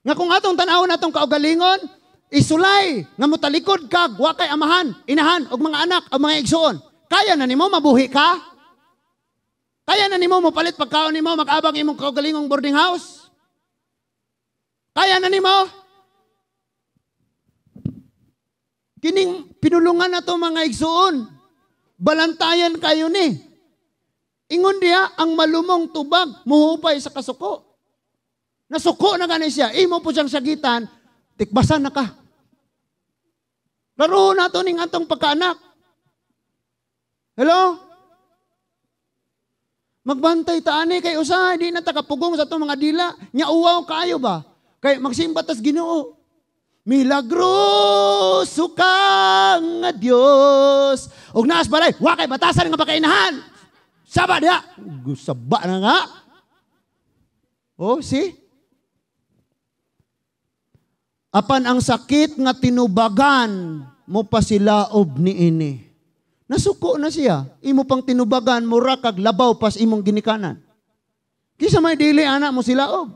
Nga kung atong tanaw atong kaugalingon, isulay nga mutalikod kag wa kay amahan, inahan og mga anak, og mga igsoon. Kaya na nimo mabuhi ka? Kaya na mo mapalit pagkaon mo makaabang imong kaugalingong boarding house? Kaya na nimo? Kining pinulungan na to mga igsuon. Balantayan kayo ni. Ingon diha ang malumong tubag muhupay sa kasuko. Nasuko na gani siya. Imo po siyang sagitan, tikbasan na ka. Laro na to ning atong pagkaanak. Hello? Magbantay taani kay usa, di na takapugong sa itong mga dila. Nya uwaw kayo ba? Kay magsimba ginoo. Milagro kang nga Dios. Og naas balay, wa kay batasan nga pakainahan. Saba dia. Gusaba na nga. Oh, si? Apan ang sakit nga tinubagan mo pa sila ob ni ini. Nasuko na siya. Imo pang tinubagan, mura kag labaw pas imong ginikanan. Kisa may dili ana mo sila og.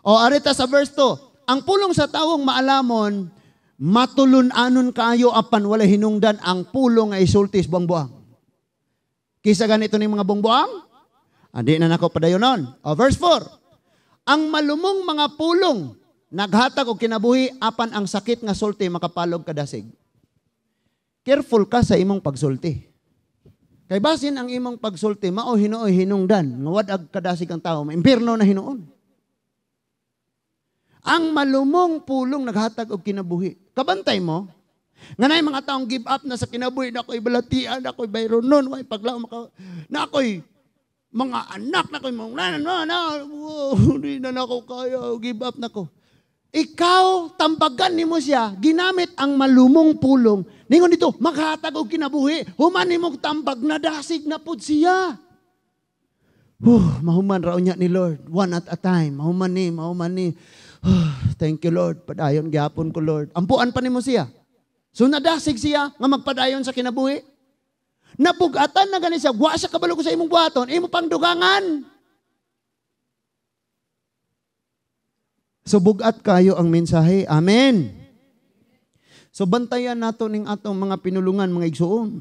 O arita sa verse 2, ang pulong sa tawong maalamon, matulun-anon kayo apan wala hinungdan ang pulong nga isultis buang-buang. Kisa ganito ni mga buang-buang? Andi na nako padayonon. O verse 4, ang malumong mga pulong naghatag og kinabuhi apan ang sakit nga sulti makapalog kadasig careful ka sa imong pagsulti. Kay basin ang imong pagsulti, mao hinooy hinungdan, ngawad ag kadasig ang tao, maimpirno na hinuon. Ang malumong pulong naghatag og kinabuhi. Kabantay mo, nga na mga taong give up na sa kinabuhi, na ako'y balatian, na ako'y bayronon, way paglao, maka, na ako'y mga anak, na ako'y mga nanan, na, na, hindi na, na ako kaya, give up na ko. Ikaw, tambagan ni mo siya, ginamit ang malumong pulong Ningon dito, makahatag og kinabuhi, human nimo tambag na dasig na pud siya. Oh, mahuman raw niya ni Lord, one at a time. Mahuman ni, mahuman ni. Oh, thank you Lord, padayon gyapon ko Lord. Ampuan pa ni mo siya. So nadasig siya nga magpadayon sa kinabuhi. Nabugatan na gani siya, wa sa kabalo ko sa imong buhaton, imo pang dugangan. So bugat kayo ang mensahe. Amen. So bantayan nato ning atong mga pinulungan mga igsuon.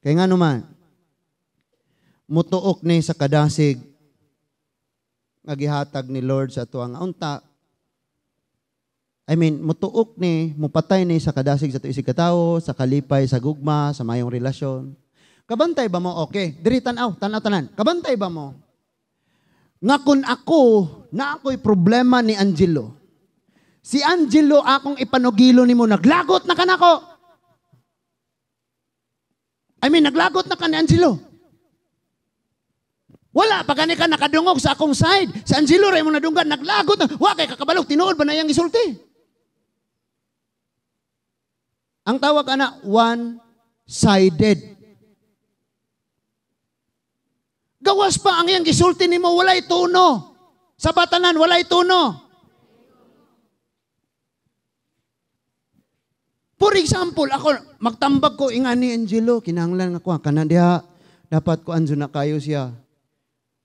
Kay nga naman mutuok ni sa kadasig nga gihatag ni Lord sa tuang unta. I mean, mutuok ni, mupatay ni sa kadasig sa tuisig katao, sa kalipay, sa gugma, sa mayong relasyon. Kabantay ba mo? Okay. Diri tanaw, tanaw tanan. Kabantay ba mo? Nga kun ako na ako'y problema ni Angelo Si Angelo akong ipanugilo ni mo, naglagot na kanako. I mean, naglagot na ka ni Angelo. Wala, pag ka nakadungog sa akong side, si Angelo ray mo nadunggan, naglagot na, wa kay kakabalog, tinuod ba na yung isulti? Ang tawag ana, one-sided. Gawas pa ang iyang gisulti ni mo, walay tuno. Sa batanan, walay tuno. For example, ako, magtambag ko, inga ni Angelo, kinahanglan ako, kanan diha, dapat ko anjo na kayo siya.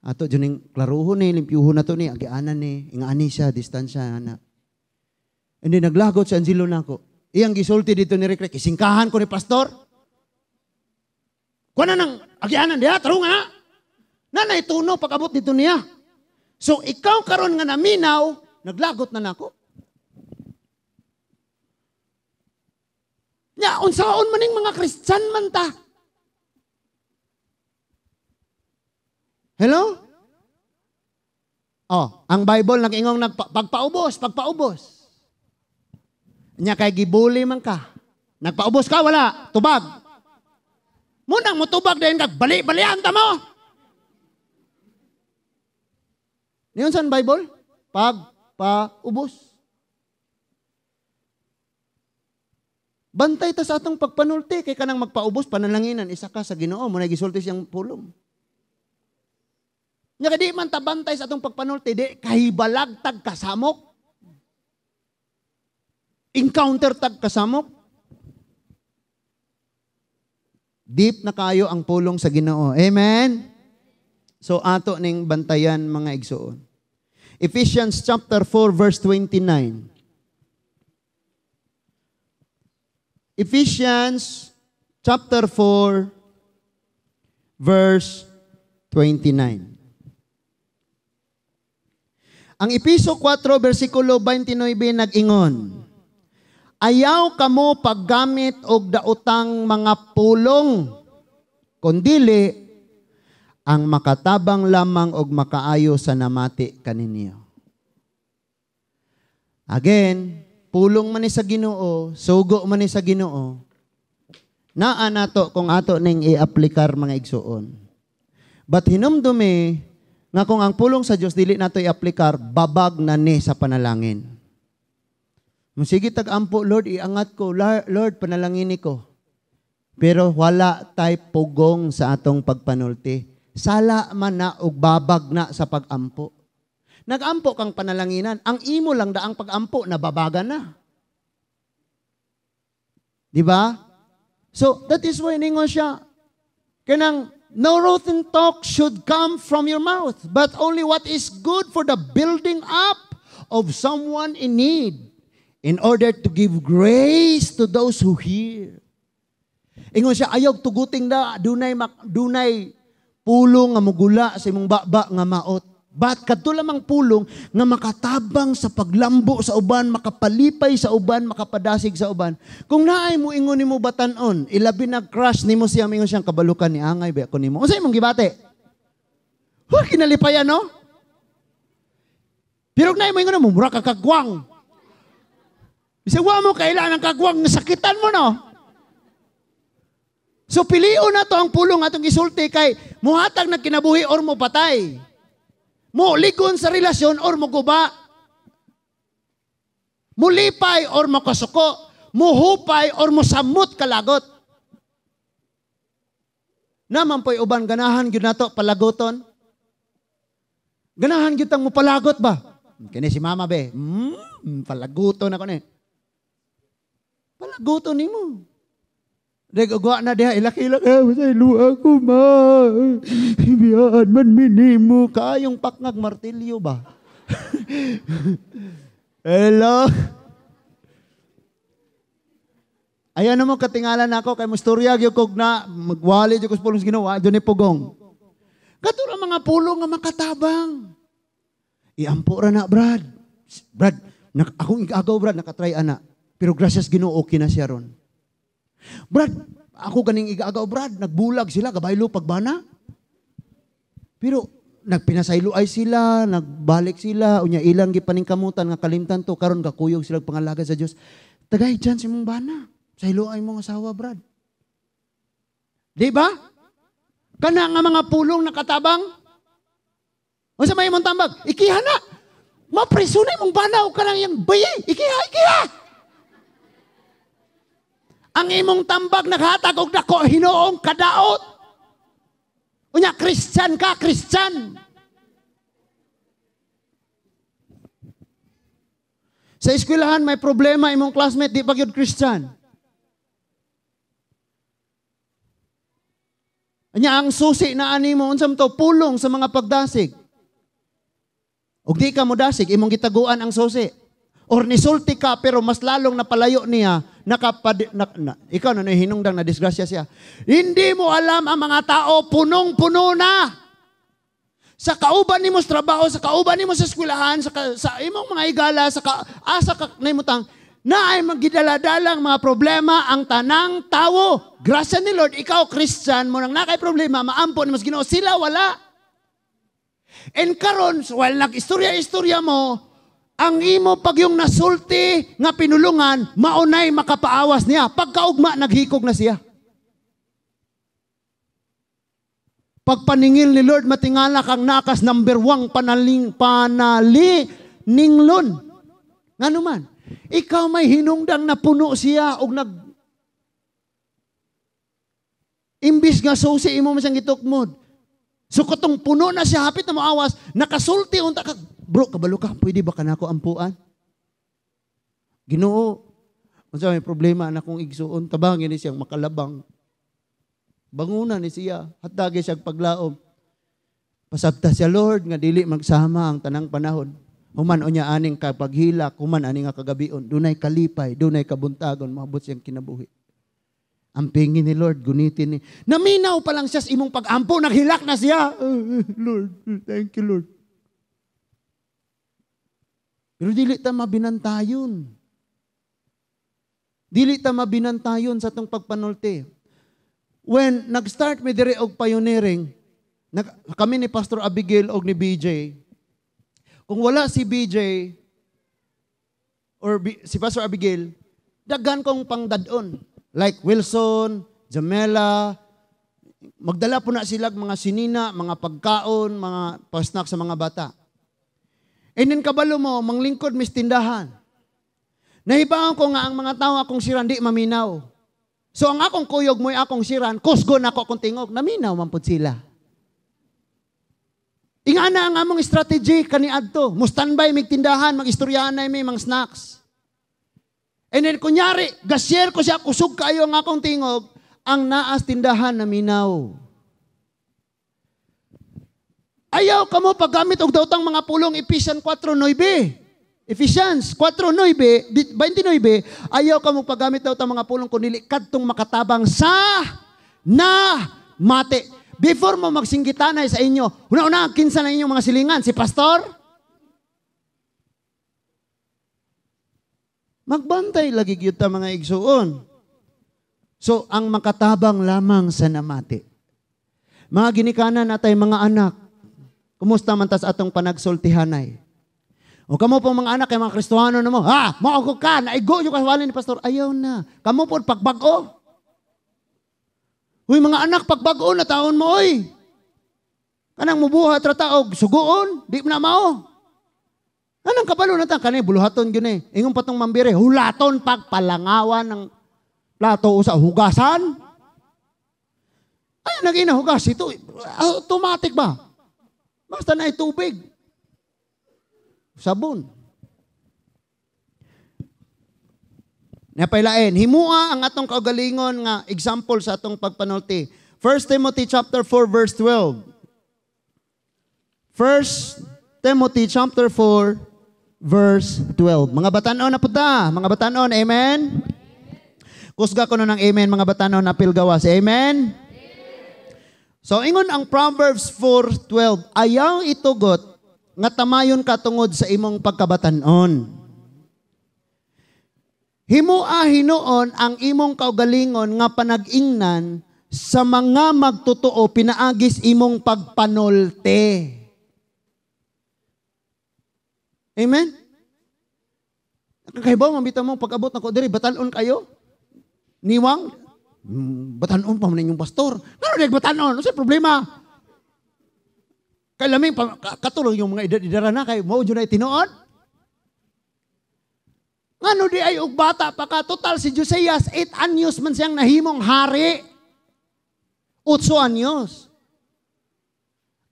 Ato, dyan yung klaruho ni, limpyuho na to ni, agianan ni, inga ni siya, distansya, anak. And then, naglagot si Angelo na ako. Iyang gisulti dito ni Rekrek, isingkahan ko ni Pastor. Kuha na nang agianan diha, tarunga na. Nanay, tuno, pagabot dito niya. So, ikaw karon nga naminaw, naglagot na nako. Na ako. Nya, unsaon man yung mga Christian man ta. Hello? Oh, ang Bible nag-ingong nagpa- pagpaubos, pagpaubos. Nya kay gibuli man ka. Nagpaubos ka wala, tubag. Munang mo tubag dahil kag bali-balian ta mo. Niyon sa Bible? Pagpaubos. Bantay ta sa atong pagpanulti kay kanang magpaubos panalanginan isa ka sa Ginoo mo gisulti siyang pulong. Nga di man ta bantay sa atong pagpanulti di kahibalag tag kasamok. Encounter tag kasamok. Deep na kayo ang pulong sa Ginoo. Amen. So ato ning bantayan mga igsuon. Ephesians chapter 4 verse 29. Ephesians chapter 4 verse 29. Ang Episo 4 versikulo 29 nag-ingon, Ayaw kamo paggamit og daotang mga pulong, kundili ang makatabang lamang og makaayo sa namati kaninyo. Again, pulong man sa Ginoo, sugo man sa Ginoo, naa nato kung ato ning i-aplikar mga igsuon. But hinumdumi nga kung ang pulong sa Dios dili nato i-aplikar, babag na ni sa panalangin. Sige tag-ampo, Lord, iangat ko. Lord, panalangin ko. Pero wala tay pugong sa atong pagpanulti. Sala man na og babag na sa pagampo. Nagampo kang panalanginan. Ang imo lang daang pagampo, nababagan na. Di ba? So, that is why ningon siya. Kanang, no rotten talk should come from your mouth, but only what is good for the building up of someone in need, in order to give grace to those who hear. Ingon siya, ayog tuguting da, dunay, mak, dunay pulong nga mugula sa imong baba nga maot. Bat kadto lamang pulong nga makatabang sa paglambo sa uban, makapalipay sa uban, makapadasig sa uban. Kung naay mo ingon nimo batanon, ilabi na crush nimo siya mingon siyang kabalukan ni angay ba ko nimo. Unsay imong gibate? Huh, kinalipay no? Pero na mo ingon mo mura ka kagwang. Bisag wa mo kailangan kagwang sakitan mo no. So pilion na to ang pulong atong isulti kay muhatag na kinabuhi or mo patay. Mo ligon sa relasyon or moguba. Mulipay or makasuko. kasuko. Muhupay or mo kalagot. Naman po'y uban ganahan gyud nato palagoton. Ganahan gyud tang mupalagot ba? Kini si mama be. Mm, palaguton ako ni. Palaguton mo. Nagagawa eh, na diha, ilaki-ilaki, eh, sa iluha ako, ma. Ibihan man minimo, yung paknag martilyo ba? Hello? Ayan na mo, katingalan ako, kay musturya, gyukog kogna, magwali, gyukos pulong ginawa, dyan ipugong. Katulad mga pulong nga makatabang. Iampo ra na, Brad. Brad, nak akong igagaw, Brad, nakatry ana. Pero gracias ginoo, okay na siya ron. Brad, ako ganing igaagaw, Brad. Nagbulag sila, gabaylo pagbana. Pero nagpinasaylo ay sila, nagbalik sila, unya ilang gipaning kamutan nga kalimtan to karon gakuyog sila pangalaga sa Dios. Tagay diyan si mong bana. Saylo ay mong asawa, Brad. Di ba? Kana nga mga pulong nakatabang. O sa may mong tambag, ikiha na. Maprisunay mong bana o kanang yang bayi. Ikiha, ikiha ang imong tambag naghatag og dako hinoong kadaot. Unya Christian ka, Christian. Sa eskwelahan may problema imong classmate di pa gyud Christian. Anya ang susi na ani mo unsam to pulong sa mga pagdasig. Og di ka mo dasig imong gitaguan ang susi. Or nisulti ka pero mas lalong napalayo niya nakapad, na, na, ikaw na hinungdang na disgrasya siya. Hindi mo alam ang mga tao, punong-puno na. Sa kauban ni mo sa trabaho, sa kauban ni mo sa eskwelahan, sa, sa imong mga igala, sa ka, asa ah, ka, naimutang, na ay magidaladalang mga problema ang tanang tao. Grasya ni Lord, ikaw, Christian, mo nang nakay problema, maampon, mas ginoo, sila wala. And karon, while well, nag-istorya-istorya mo, ang imo pag yung nasulti nga pinulungan, maunay makapaawas niya. Pagkaugma, naghikog na siya. Pagpaningil ni Lord, matingala kang nakas number one panaling, panali ninglon. Nga naman, ikaw may hinungdang napuno siya o nag... Imbis nga so susi imo man siyang gitukmod. So katong puno na siya, hapit na maawas, nakasulti unta ka, Bro, kabalo ka, pwede ba ka na ako ampuan? Ginoo, unsa may problema na kung igsuon, tabangin ni siyang makalabang. Banguna ni siya, hatagi siyang paglaom. Pasabta siya, Lord, nga dili magsama ang tanang panahon. Human o niya aning kapaghilak, human aning kagabion, dunay kalipay, dunay kabuntagon, maabot siyang kinabuhi. Ang pingin ni Lord, gunitin ni, naminaw pa lang siya sa imong pag-ampo, naghilak na siya. Uh, Lord, thank you, Lord. Pero dili ta mabinantayon. Dili ta mabinantayon sa tong pagpanulti. When nag-start mi dire og pioneering, kami ni Pastor Abigail og ni BJ, kung wala si BJ or si Pastor Abigail, dagan kong pangdadon. Like Wilson, Jamela, magdala po na sila mga sinina, mga pagkaon, mga pasnak sa mga bata. Inin kabalo mo, manglingkod mistindahan. tindahan. ko nga ang mga tao akong siran di maminaw. So ang akong kuyog mo'y akong siran, kusgo na ako akong tingog, naminaw man pud sila. Ingana ang among strategy kani adto. kaniadto. Mustanbay mig tindahan, magistoryahan na may mga snacks. And then kunyari, gasier ko siya kusog kayo ang akong tingog, ang naas tindahan na minaw. Ayaw kamo paggamit og dautang mga pulong Ephesians 4:9. Ephesians 4:9, 29, ayaw kamo paggamit daw mga pulong kunili kadtong makatabang sa na mate. Before mo magsinggitanay sa inyo, una-una kinsa na inyong mga silingan si pastor? Magbantay lagi gyud ta mga igsuon. So ang makatabang lamang sa namate. Mga ginikanan natay mga anak Kumusta man tas atong panagsultihanay? O kamo po mga anak kay mga Kristohano mo, ha, maugog ka, naigo yung kaswali ni pastor. Ayaw na. Kamo po pagbago. Uy mga anak, pagbago na taon mo oy. Kanang mubuhat ra taog suguon, di na mao. Anong kabalo na ta kani buluhaton gyud eh. Ingon patong mambire, hulaton pagpalangawan ng plato sa hugasan. Ay naging naginahugas ito, automatic ba? Basta na itubig. Sabon. Napailain, himua ang atong kaugalingon nga example sa atong pagpanulti. 1 Timothy chapter 4 verse 12. 1 Timothy chapter 4 verse 12. Mga batanon na puta, mga batanon, amen. Kusga ko no ng amen mga batanon na pilgawas. Amen. So, ingon ang Proverbs 4.12, Ayaw itugot, nga tamayon ka tungod sa imong pagkabatanon. Himua ah, hinoon ang imong kaugalingon nga panag-ingnan sa mga magtotoo pinaagis imong pagpanolte. Amen? Nakakahibaw, mambita mo, pag-abot na ko, diri, batanon kayo? Niwang? batanon pa man inyong pastor. Ano na batanon? Ano problema? Kay laming katulong yung mga idara na kay mao jud ay tinuon. Ngano di ay og bata pa ka total si Josias 8 anyos man siyang nahimong hari. 8 anyos.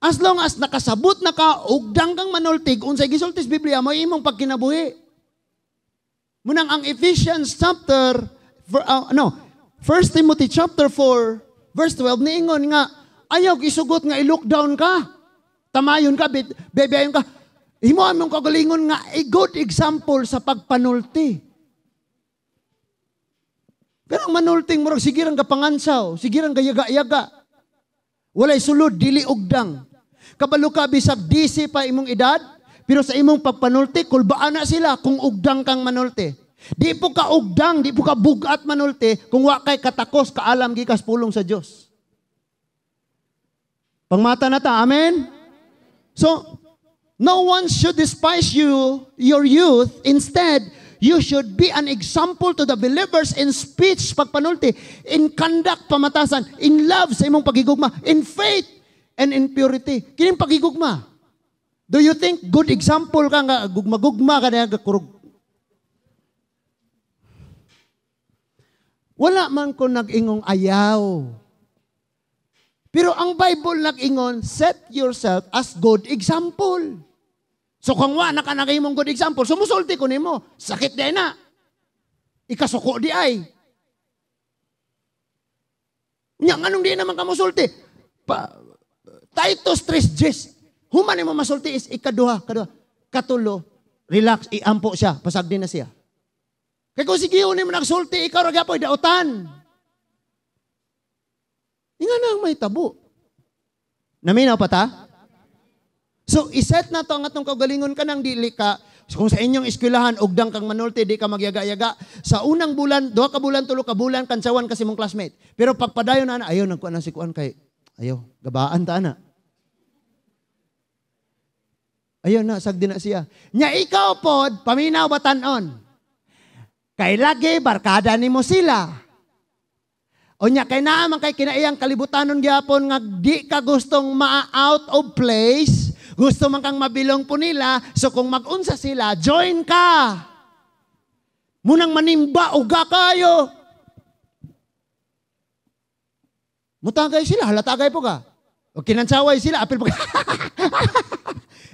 As long as nakasabot na ka og dangkang manultig unsay gisultis Biblia mo imong pagkinabuhi. Munang ang Ephesians chapter for, uh, ah, no, 1 Timothy chapter 4, verse 12, niingon nga, ayaw isugot nga i-lockdown ka. Tamayon ka, bebeayon ka. Himo Himuan mong kagalingon nga, a good example sa pagpanulti. Pero manulting murag sigirang kapangansaw, sigirang kayaga-yaga. Walay sulod, dili ugdang. Kabalo ka bisag DC pa imong edad, pero sa imong pagpanulti, kulbaan na sila kung ugdang kang manulti. Di po ka ugdang, di po ka bugat manulti, kung wa kay katakos, kaalam, gikas pulong sa Dios. Pangmata na ta, amen? So, no one should despise you, your youth. Instead, you should be an example to the believers in speech, pagpanulti, in conduct, pamatasan, in love sa imong pagigugma, in faith, and in purity. Kining pagigugma. Do you think good example ka nga gugma-gugma ka nga kurog Wala man ko nag-ingong ayaw. Pero ang Bible nag-ingon, set yourself as good example. So kung wala ka na mong good example, sumusulti ko nimo, sakit di na. Ikasuko di ay. Nya anong di naman ka musulti? Pa, Titus 3, 3:10. Human mo masulti is ikaduha, kaduha. Katulo, relax, iampo siya, pasag din na siya. Kaya kung sige, unin mo nagsulti, ikaw ragapoy dautan. Inga na may tabo. Naminaw pa ta? So, iset na to ang atong kagalingon ka ng dili ka. Kung sa inyong eskwilahan, ugdang kang manulti, di ka magyaga-yaga. Sa unang bulan, doha ka bulan, tulo ka bulan, kansawan kasi mong classmate. Pero pagpadayon na, ayaw, nagkuhan na si Kuan kay, ayaw, gabaan ta na. Ayaw na, sagdi na siya. Nya ikaw pod, paminaw batanon. tanon? Kay lagi, barkada nimo sila. O kay kay man kay kinaiyang kalibutanon gyapon nga di ka gustong ma-out of place, gusto man kang mabilong po nila, so kung magunsa sila, join ka. Munang manimba, uga kayo. Mutagay sila, halatagay po ka. O kinansaway sila, apil po ka.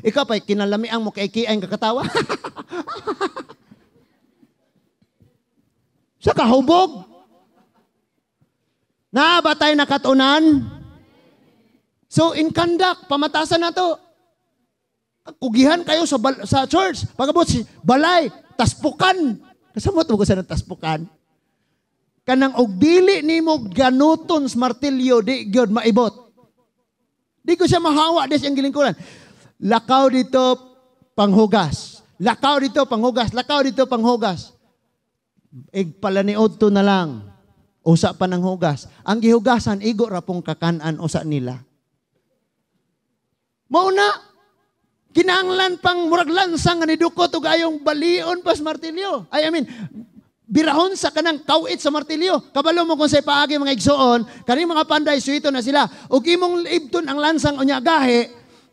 Ikaw pa, kinalamiang mo kay kiaing kakatawa. nakahubog. Na batay na nakatunan? So in conduct, pamatasan na to. Kugihan kayo sa, bal- sa church. Pagabot si balay, taspukan. Kasamot mo ko sa taspukan. Kanang ogdili ni mo ganuton martilyo, di God maibot. Di ko siya mahawa des ang gilingkuran. Lakaw dito panghugas. Lakaw dito panghugas. Lakaw dito panghugas igpalaniod to na lang. Usa pa ng hugas. Ang gihugasan, igo ra pong kakanan usa nila. Mauna, kinanglan pang murag lansang ni nidukot og balion pas martilyo. I mean, birahon sa kanang kawit sa martilyo. Kabalo mo kung sa ipaagi mga igsoon, kani mga panday suito na sila. Ug imong ibton ang lansang unya gahi,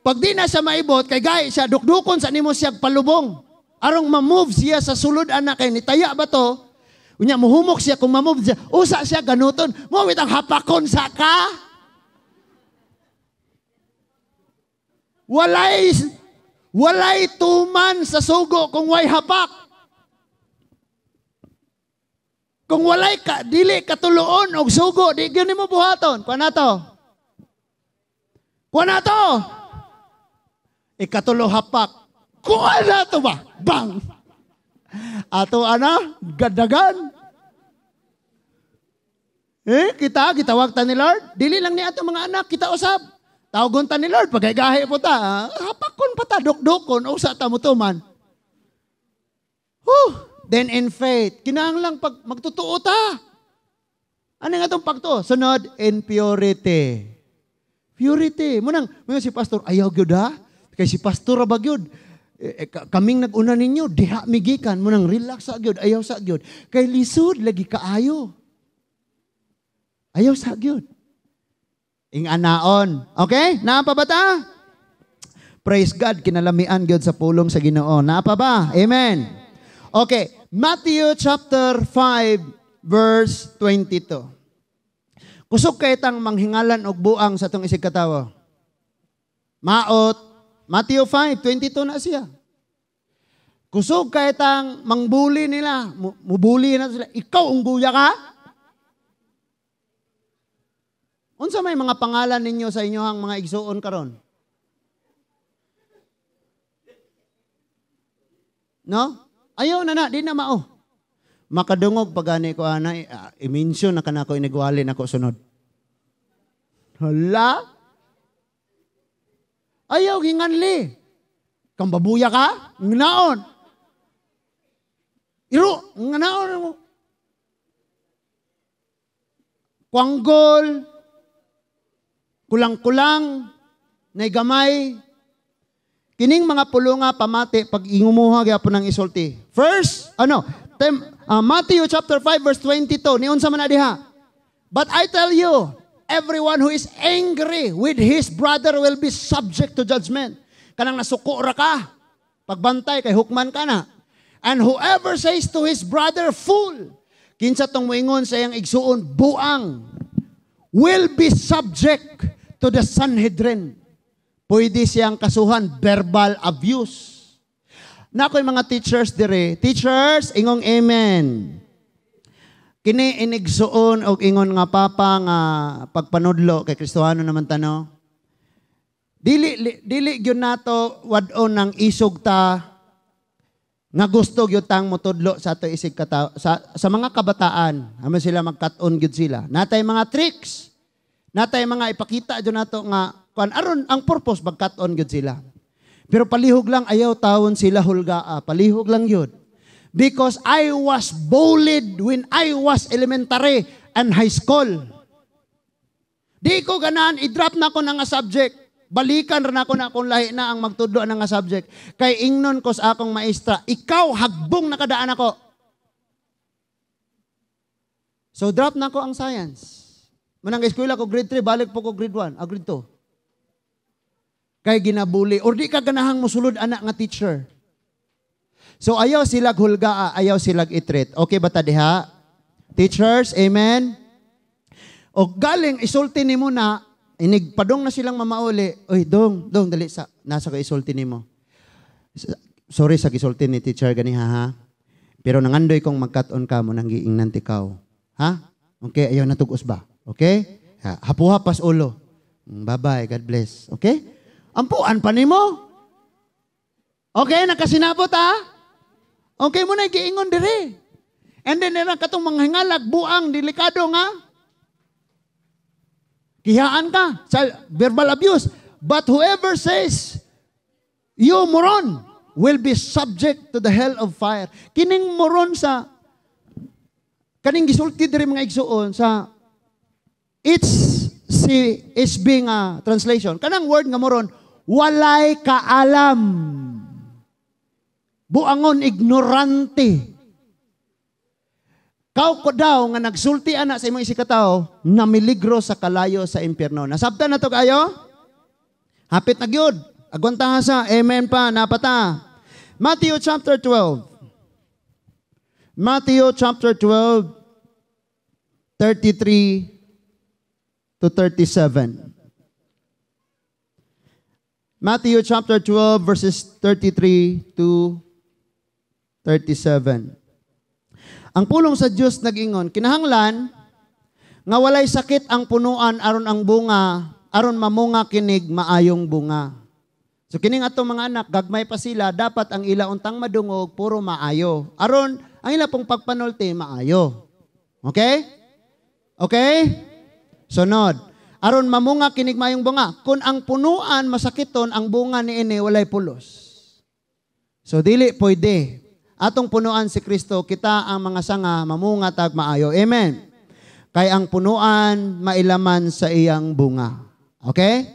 pag di na siya maibot, kay gahi siya dukdukon sa nimo siya palubong. Arong ma-move siya sa sulod anak kay nitaya ba to? Unya muhumok siya kung mamove siya. Usa siya ganuton. Mawit ang hapakon sa ka. Walay walay tuman sa sugo kung way hapak. Kung walay ka dili katuloon og sugo di gyud nimo buhaton. to. nato. Kuan nato. Ikatulo hapak. Kuan to ba? Bang. Ato ana, gadagan. Eh, kita, gitawag ta ni Lord. Dili lang ni ato mga anak, kita usab. Tawagon ta ni Lord, pagaygahe po ta. Ah. Hapakon pa ta, dukdukon, usa ta mo tuman. Huh. Then in faith, kinang lang pag magtutuo ta. Ano nga itong pagto? Sunod, in purity. Purity. Munang, mayon si pastor, ayaw gyud ha? Ah. Kay si pastor ba gyud? eh, eh, kaming nag-una ninyo, diha migikan mo nang relax sa gyud, ayaw sa gyud. Kay lisod lagi kaayo. Ayaw sa gyud. Ing anaon. Okay? Naa ba ta? Praise God, kinalamian gyud sa pulong sa Ginoo. Naa ba? Amen. Okay, Matthew chapter 5 verse 22. Kusog kay tang manghingalan og buang sa tong isig katawo. Maot Matthew 22 na siya. Kusog kahit ang mangbuli nila, mubuli na sila, ikaw ang guya ka? Unsa may mga pangalan ninyo sa inyohang mga igsuon karon? No? Ayaw na na, di na mao. Makadungog pagani ko ana, ah, i-mention na kanako inigwali nako sunod. Hala? Ayaw, hinganli. babuya ka? Ngnaon. Iro, ngnaon mo. Kwanggol, kulang-kulang, nay gamay, kining mga pulunga pamati pag ingumuha gyapon ng isulti. First, ano, tem, uh, Matthew chapter 5 verse 22, niun sa man diha. But I tell you, everyone who is angry with his brother will be subject to judgment. Kanang nasuko ra ka, pagbantay kay hukman ka na. And whoever says to his brother, fool, kinsa tong moingon sa iyang igsuon, buang, will be subject to the Sanhedrin. Pwede siyang kasuhan, verbal abuse. Na ko mga teachers dire, teachers, ingong amen. Kini inigsuon og ingon nga papa nga pagpanudlo kay Kristohano naman tano. Dili li, dili gyud nato wadon on ng isog ta nga gusto gyud tang motudlo sa ato isig kata sa, sa mga kabataan. Amo sila magkaton gyud sila. Natay mga tricks. Natay mga ipakita jud nato nga kuan aron ang purpose magkaton gyud sila. Pero palihog lang ayaw tawon sila hulga, ah, palihog lang gyud. Because I was bullied when I was elementary and high school. Di ko ganaan, i-drop na ko na nga subject. Balikan na ko na kung lahi na ang magtudlo na nga subject. Kay ingnon ko sa akong maestra, ikaw hagbong nakadaan ako. So drop na ko ang science. Manang eskwela ko grade 3, balik po ko grade 1, ah, grade 2. Kay ginabuli. Or di ka ganahang musulod anak nga teacher. So ayaw silag hulga, ah, ayaw silag itreat. Okay ba tadiha? Teachers, amen? O galing, isulti ni mo na, inigpadong na silang mamauli. Oy, dong, dong, dali sa, nasa ko isulti ni mo. Sorry sa gisulti ni teacher gani ha. ha? Pero nangandoy kong magkaton ka mo nang giingnan tikaw. Ha? Okay, ayaw natugos ba? Okay? Ha, hapuha pas ulo. Mm, bye-bye, God bless. Okay? Ampuan pa ni mo. Okay, nakasinabot ha? Okay mo na giingon dire. And then nila katong mga hingalag buang delikado nga kihaan ka sa verbal abuse. But whoever says you moron will be subject to the hell of fire. Kining moron sa kaning gisulti diri mga igsuon sa it's si is being a translation. Kanang word nga moron walay kaalam buangon ignorante. Kau ko daw nga nagsulti ana sa imong isikataw, namiligro sa kalayo sa impyerno. Nasabtan na to kayo? Hapit na gyud. Agwanta sa amen pa napata. Matthew chapter 12. Matthew chapter 12 33 to 37. Matthew chapter 12 verses 33 to 37. Ang pulong sa Diyos nagingon, kinahanglan, nga walay sakit ang punuan aron ang bunga, aron mamunga kinig maayong bunga. So kining ato mga anak, gagmay pa sila, dapat ang ila untang madungog, puro maayo. Aron, ang ila pong pagpanulti, maayo. Okay? Okay? Sunod. Aron mamunga kinig maayong bunga. Kung ang punuan masakiton, ang bunga ni ini walay pulos. So dili pwede atong punuan si Kristo, kita ang mga sanga mamunga tag maayo. Amen. Kay ang punuan mailaman sa iyang bunga. Okay?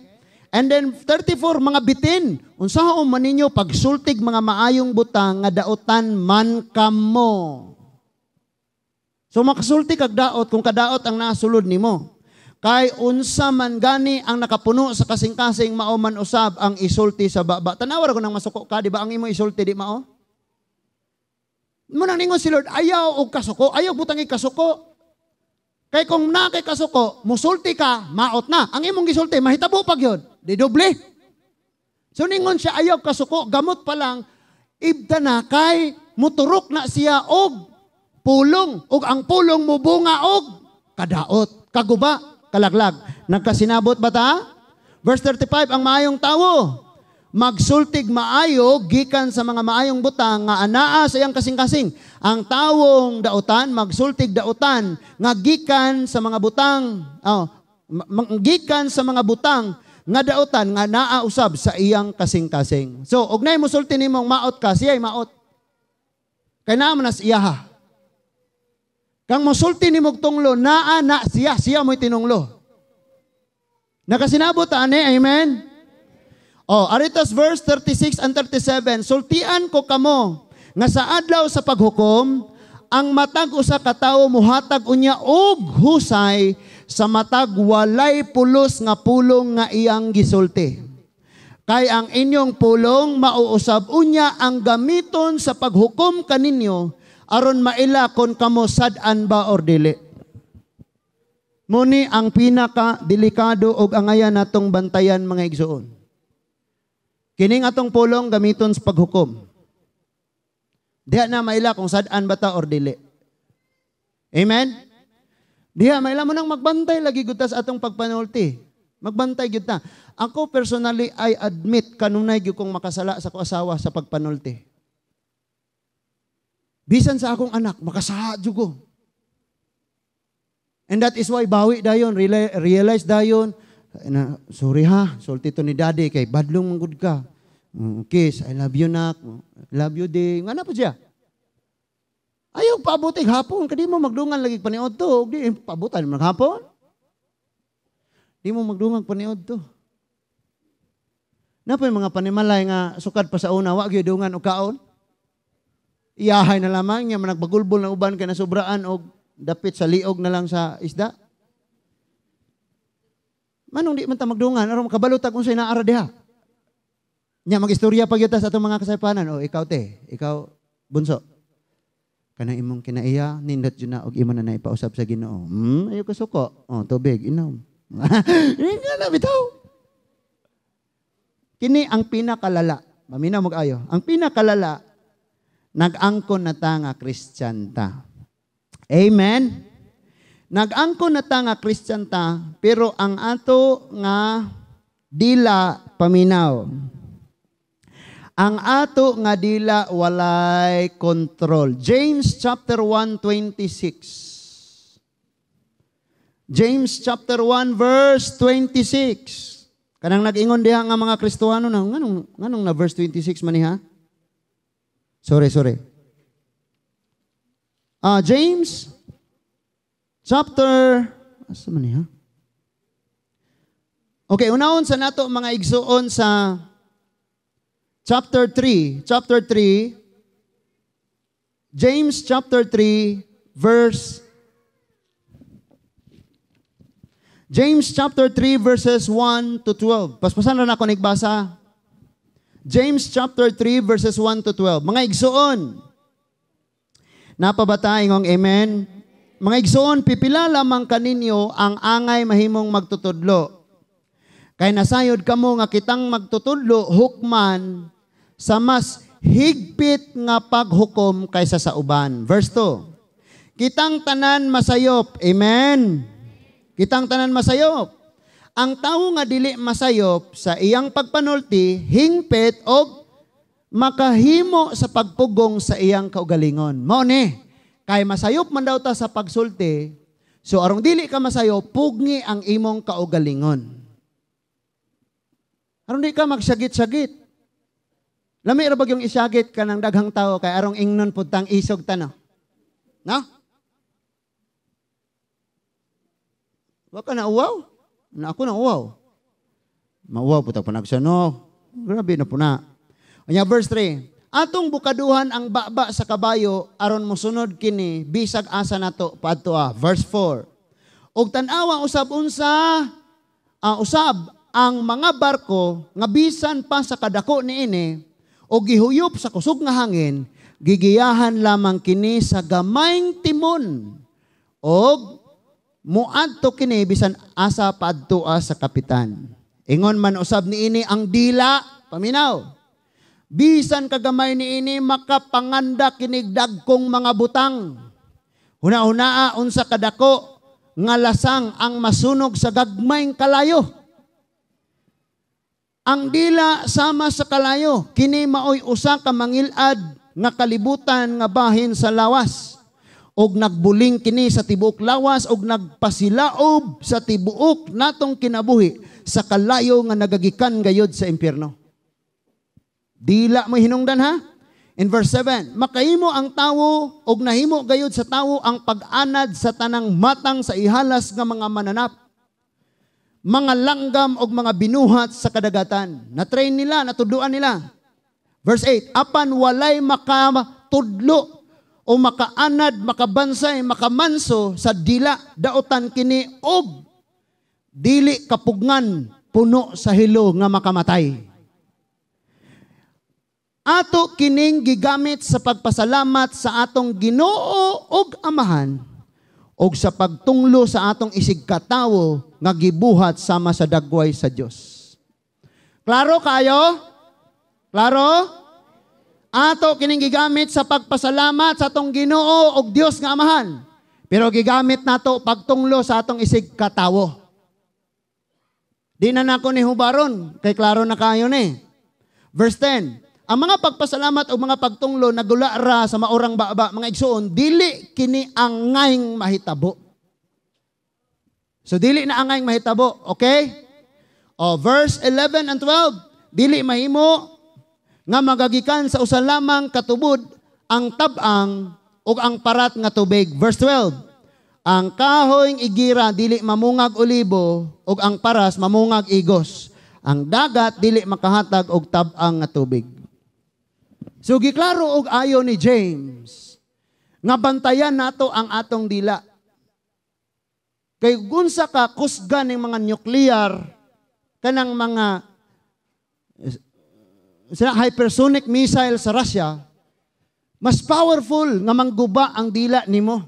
And then 34 mga bitin, unsaon man ninyo pagsultig mga maayong butang nga daotan man kamo. So makasulti kag daot kung kadaot ang nasulod nimo. Kay unsa man gani ang nakapuno sa kasing-kasing mao man usab ang isulti sa baba. Tanaw ko nang masuko ka, di ba ang imo isulti di mao? Muna ningon si Lord, ayaw og kasuko, ayaw butang kasuko. Kay kung na kay kasuko, musulti ka, maot na. Ang imong gisulti, mahitabo pag yun. Di doble. So ningon siya, ayaw kasuko, gamot pa lang, ibda na kay muturok na siya og pulong. Og ang pulong mubunga og kadaot, kaguba, kalaglag. Nagkasinabot ba ta? Verse 35, ang maayong tawo, magsultig maayo gikan sa mga maayong butang nga anaa sa iyang kasing-kasing. Ang tawong dautan magsultig dautan nga gikan sa mga butang oh, gikan sa mga butang nga dautan nga naa usab sa iyang kasing-kasing. So ugnay mo sulti nimong maot ka siya maot. Kay naa man nas iyaha. Kang mosulti nimog tunglo naa na siya siya mo'y tinunglo. Nakasinabot ani eh, amen. Oh, aritos verse 36 and 37. Sultian ko kamo nga sa adlaw sa paghukom ang matag usa ka tawo muhatag unya og husay sa matag walay pulos nga pulong nga iyang gisulti. Kay ang inyong pulong mauusab unya ang gamiton sa paghukom kaninyo aron maila kon kamo sad-an ba or dili. Muni ang pinaka delikado og angayan natong bantayan mga igsoon Kining atong pulong gamiton sa paghukom. Diha na maila kung sadaan ba ta or dili. Amen? Diha maila mo nang magbantay lagi gutas atong pagpanulti. Magbantay gud ta. Ako personally I admit kanunay gyud kong makasala sa ko asawa sa pagpanulti. Bisan sa akong anak, makasaha jud ko. And that is why bawi dayon, realize dayon, na, sorry ha, sulti to ni daddy, kay badlong mong good ka. Mm, kiss, I love you nak, love you ding, nga na po siya. Ayaw pabutig hapon, kadi mo magdungan lagi paniod to, di pabutan mo hapon. Di mo magdungan paniod to. Na po yung mga panimalay nga sukad pa sa una, wag yung dungan o kaon. Iyahay na lamang niya, managbagulbol na uban kay nasubraan o dapit sa liog na lang sa isda. Manong di man ta magdungan, aron makabalutag unsay naara diha. Nya magistorya pagyuta sa atong mga kasaypanan, o ikaw te, ikaw bunso. Kana imong kinaiya, nindot jud na og imo na naipausab sa Ginoo. Hmm, ayo kasuko. Oh, tubig inom. Ina na bitaw. Kini ang pinakalala. Mamina mo ayo. Ang pinakalala nagangkon na tanga nga Kristiyan ta. Amen. Nagangko na ta nga Christian ta, pero ang ato nga dila paminaw. Ang ato nga dila walay control. James chapter 1:26. James chapter 1 verse 26. Kanang nag-ingon diha nga mga Kristohano na nganong nganong na verse 26 man ha? Sorry, sorry. Ah, uh, James chapter, asa man niya? Okay, unahon sa nato mga igsuon sa chapter 3, chapter 3, James chapter 3, verse James chapter 3 verses 1 to 12. Paspasan na ko nagbasa. James chapter 3 verses 1 to 12. Mga igsuon, napabataing ang amen. Mga igsoon, pipila lamang kaninyo ang angay mahimong magtutudlo. Kay nasayod kamo nga kitang magtutudlo hukman sa mas higpit nga paghukom kaysa sa uban. Verse 2. Kitang tanan masayop. Amen. Kitang tanan masayop. Ang tao nga dili masayop sa iyang pagpanulti, hingpit o makahimo sa pagpugong sa iyang kaugalingon. Mao ni Kay masayop man daw ta sa pagsulti, so arong dili ka masayo, pugni ang imong kaugalingon. Arong di ka magsagit-sagit. Lami ra yung isagit ka ng daghang tao kay arong ingnon pud tang isog tano. No? Wa ka na uwaw? Na ako na uwaw. Mauwaw po tapos nagsano. Grabe na po na. Anya verse 3. Atong bukaduhan ang baba sa kabayo aron mosunod kini bisag asa nato padtoa verse 4. Ug tan-awa usab unsa uh, usab ang mga barko nga bisan pa sa kadako niini og gihuyop sa kusog nga hangin gigiyahan lamang kini sa gamayng timon og muadto kini bisan asa padtoa sa kapitan. Ingon man usab niini ang dila paminaw Bisan kagamay ni ini makapanganda kinigdag kong mga butang. una hunaa unsa kadako nga lasang ang masunog sa gagmayng kalayo. Ang dila sama sa kalayo kini maoy usa ka mangilad nga kalibutan nga bahin sa lawas og nagbuling kini sa tibuok lawas og nagpasilaob sa tibuok natong kinabuhi sa kalayo nga nagagikan gayod sa impyerno. Dila mo hinungdan ha? In verse 7, Makaimo ang tawo og nahimo gayod sa tawo ang pag-anad sa tanang matang sa ihalas ng mga mananap. Mga langgam og mga binuhat sa kadagatan. Na-train nila, natuduan nila. Verse 8, Apan walay makatudlo o makaanad, makabansay, makamanso sa dila, daotan kini og dili kapugnan puno sa hilo nga makamatay ato kining gigamit sa pagpasalamat sa atong Ginoo ug Amahan ug sa pagtunglo sa atong isigkatawo nga gibuhat sama sa dagway sa Dios. Klaro kayo? Klaro? Ato kining gigamit sa pagpasalamat sa atong Ginoo ug Dios nga Amahan. Pero gigamit nato pagtunglo sa atong isig katawo. Di na nako ni hubaron kay klaro na kayo ni. Verse 10. Ang mga pagpasalamat o mga pagtunglo na gula ra sa maorang baba, mga igsoon, dili kini angayng mahitabo. So dili na angayng mahitabo, okay? O, verse 11 and 12, dili mahimo nga magagikan sa usa lamang katubod ang tabang o ang parat nga tubig. Verse 12, ang kahoyng igira dili mamungag olibo ug ang paras mamungag igos. Ang dagat dili makahatag og tabang nga tubig. So giklaro og ayo ni James nga bantayan nato ang atong dila. Kay gunsa ka kusgan ning mga nuclear kanang mga eh, sa hypersonic missile sa Russia, mas powerful nga mangguba ang dila nimo.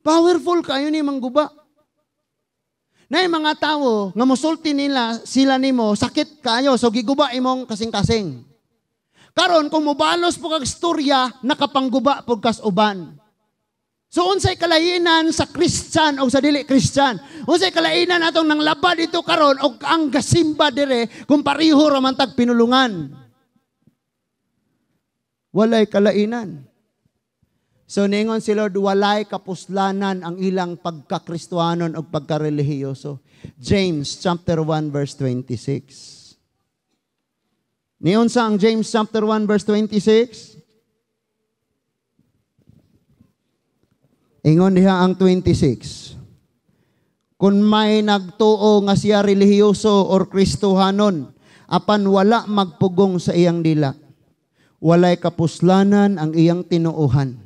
Powerful kayo ni mangguba. Na mga tawo nga musulti nila sila nimo sakit kayo so giguba imong kasing-kasing. Karon kung mubalos po kag istorya, nakapangguba po kas uban. So unsay kalainan sa Christian o sa dili Christian? Unsay kalainan atong nanglabad ito karon o ang gasimba dire kung pariho ra pinulungan? Walay kalainan. So ningon si Lord, walay kapuslanan ang ilang pagkakristuhanon o pagkarelihiyoso. James chapter 1 verse 26. Niyon sa ang James chapter 1 verse 26. Ingon diha ang 26. Kun may nagtuo nga siya relihiyoso or kristuhanon, apan wala magpugong sa iyang dila. Walay kapuslanan ang iyang tinuuhan.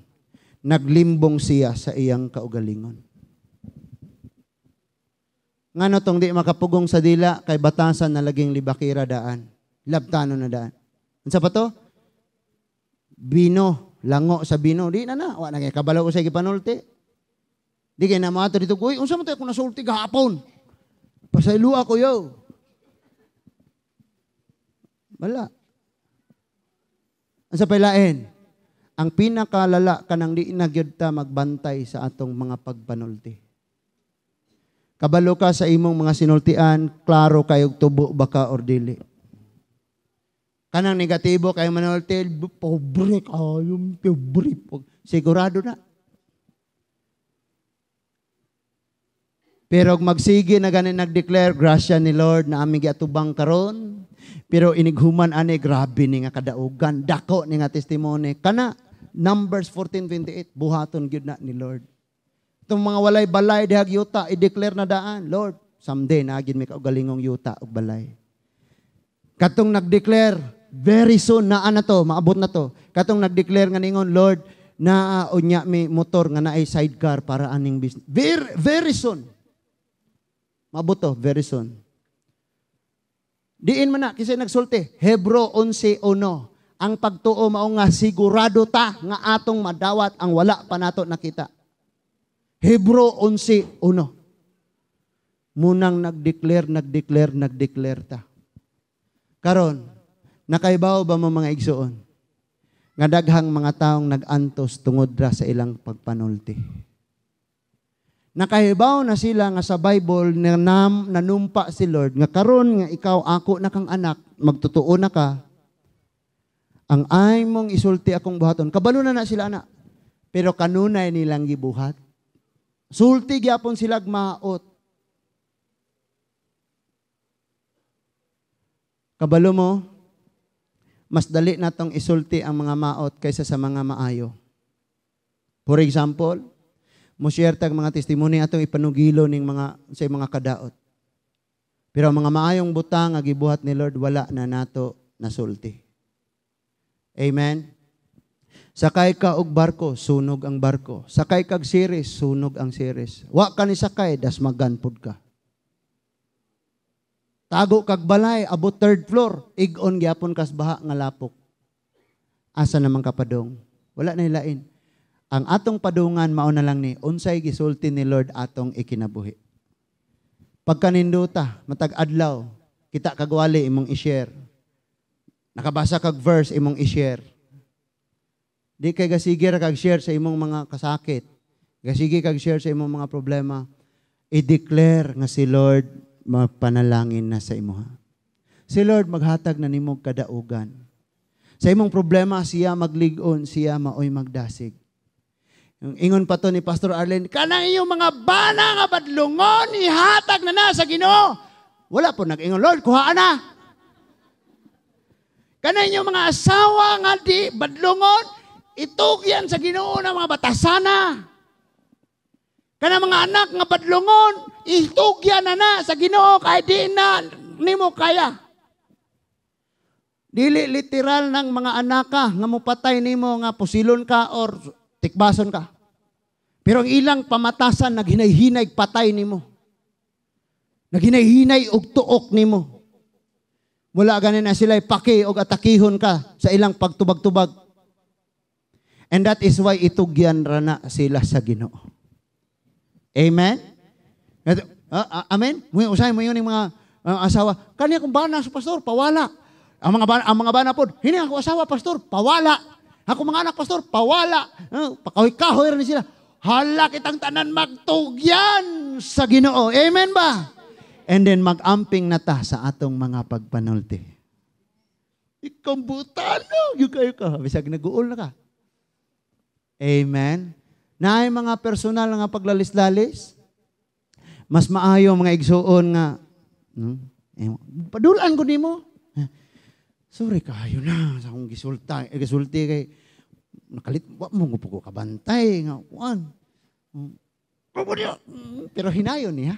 Naglimbong siya sa iyang kaugalingon. Ngano tong di makapugong sa dila kay batasan na laging libakira daan labtano na daan. Unsa pa to? Bino, lango sa bino. Di na na, wa na kay kabalaw usay gipanulti. Di kay na mato dito, kuy, unsa man tayo kung nasulti gahapon? Pasailua ko yo. Wala. Unsa pailain? Ang pinakalala kanang di nagyud ta magbantay sa atong mga pagpanulti. Kabalo ka sa imong mga sinultian, klaro kayog tubo baka or dili. Kanang negatibo kay Manuel Tel, pobre kayong pobre. Sigurado na. Pero magsige na ganin nag-declare, grasya ni Lord na aming giatubang karon. Pero inighuman ani, grabe ni nga kadaugan. Dako ni nga testimony. Kana, Numbers 14.28, buhaton gyud na ni Lord. Itong mga walay balay, dihag yuta, i-declare na daan. Lord, someday na agin may kaugalingong yuta o balay. Katong nag-declare, Very soon, naa na ano to, maabot na to. Katong nag-declare nga ningon, Lord, naa unya mi motor nga naay sidecar para aning business. Very, very soon. Maabot to, very soon. Diin man na, kasi nagsulti, Hebro 11.1. Ang pagtuo mao nga sigurado ta nga atong madawat ang wala pa nato nakita. Hebro 11.1. Munang nag-declare, nag-declare, nag-declare ta. Karon, Nakaibaw ba mo mga igsoon? Nga daghang mga taong nagantos tungod ra sa ilang pagpanulti. Nakaibaw na sila nga sa Bible na nam, nanumpa si Lord nga karon nga ikaw ako na kang anak, magtotoo na ka. Ang ay mong isulti akong buhaton. Kabalo na na sila na. Pero kanunay nilang gibuhat. Sulti gyapon sila maot. Kabalo mo, mas dali natong isulti ang mga maot kaysa sa mga maayo. For example, mo share tag mga testimony atong ipanugilo ning mga sa mga kadaot. Pero ang mga maayong butang nga gibuhat ni Lord wala na nato nasulti. Amen. Sakay ka og barko, sunog ang barko. Sakay kag series, sunog ang series. Wa ka ni sakay, das maganpod ka. Tago kag balay, abot third floor. Igon gyapon kas baha nga lapok. Asa naman kapadong? Wala na ilain. Ang atong padungan mauna lang ni unsay gisulti ni Lord atong ikinabuhi. Pagkaninduta, matag adlaw, kita kagwali imong i-share. Nakabasa kag verse imong i-share. Di kay gasigir kag share sa imong mga kasakit. Gasigi kag share sa imong mga problema. I-declare nga si Lord mapanalangin na sa imo. Si Lord maghatag na nimog kadaugan. Sa imong problema siya magligon, siya maoy magdasig. Yung ingon pa to ni Pastor Arlen, kanang iyong mga bana nga badlungon, ihatag na na sa Ginoo. Wala po nag-ingon, Lord, kuhaan na. Kanang iyong mga asawa nga di badlungon, itugyan sa Ginoo na mga batasana. Kana mga anak nga badlongon, itugya na na sa Ginoo kay di na nimo kaya. Dili literal ng mga anak ka nga mupatay nimo nga pusilon ka or tikbason ka. Pero ang ilang pamatasan naghinay-hinay patay nimo. Naghinay-hinay og tuok nimo. Wala ganin na sila paki og atakihon ka sa ilang pagtubag-tubag. And that is why itugyan rana sila sa Ginoo. Amen? Ah, ah, amen? Amen? uh, amen? Usahin mo yun ng mga uh, asawa. Kani kong bana, pastor, pawala. Ang mga bana, ang mga bana po, hindi ako asawa, pastor, pawala. Ako mga anak, pastor, pawala. Uh, Pakahoy-kahoy rin sila. Hala kitang tanan magtugyan sa ginoo. Amen ba? And then mag-amping na ta sa atong mga pagpanulti. Ikaw butalo, yung kayo ka. Bisag nag-uol na ka. Amen? na ay mga personal nga paglalis-lalis, mas maayo mga igsuon nga, no? padulaan ko nimo. Sorry kayo na, sa akong gisulta, eh, gisulti kay, nakalit, wa mo ko kabantay, nga, kuan. Pero hinayon niya.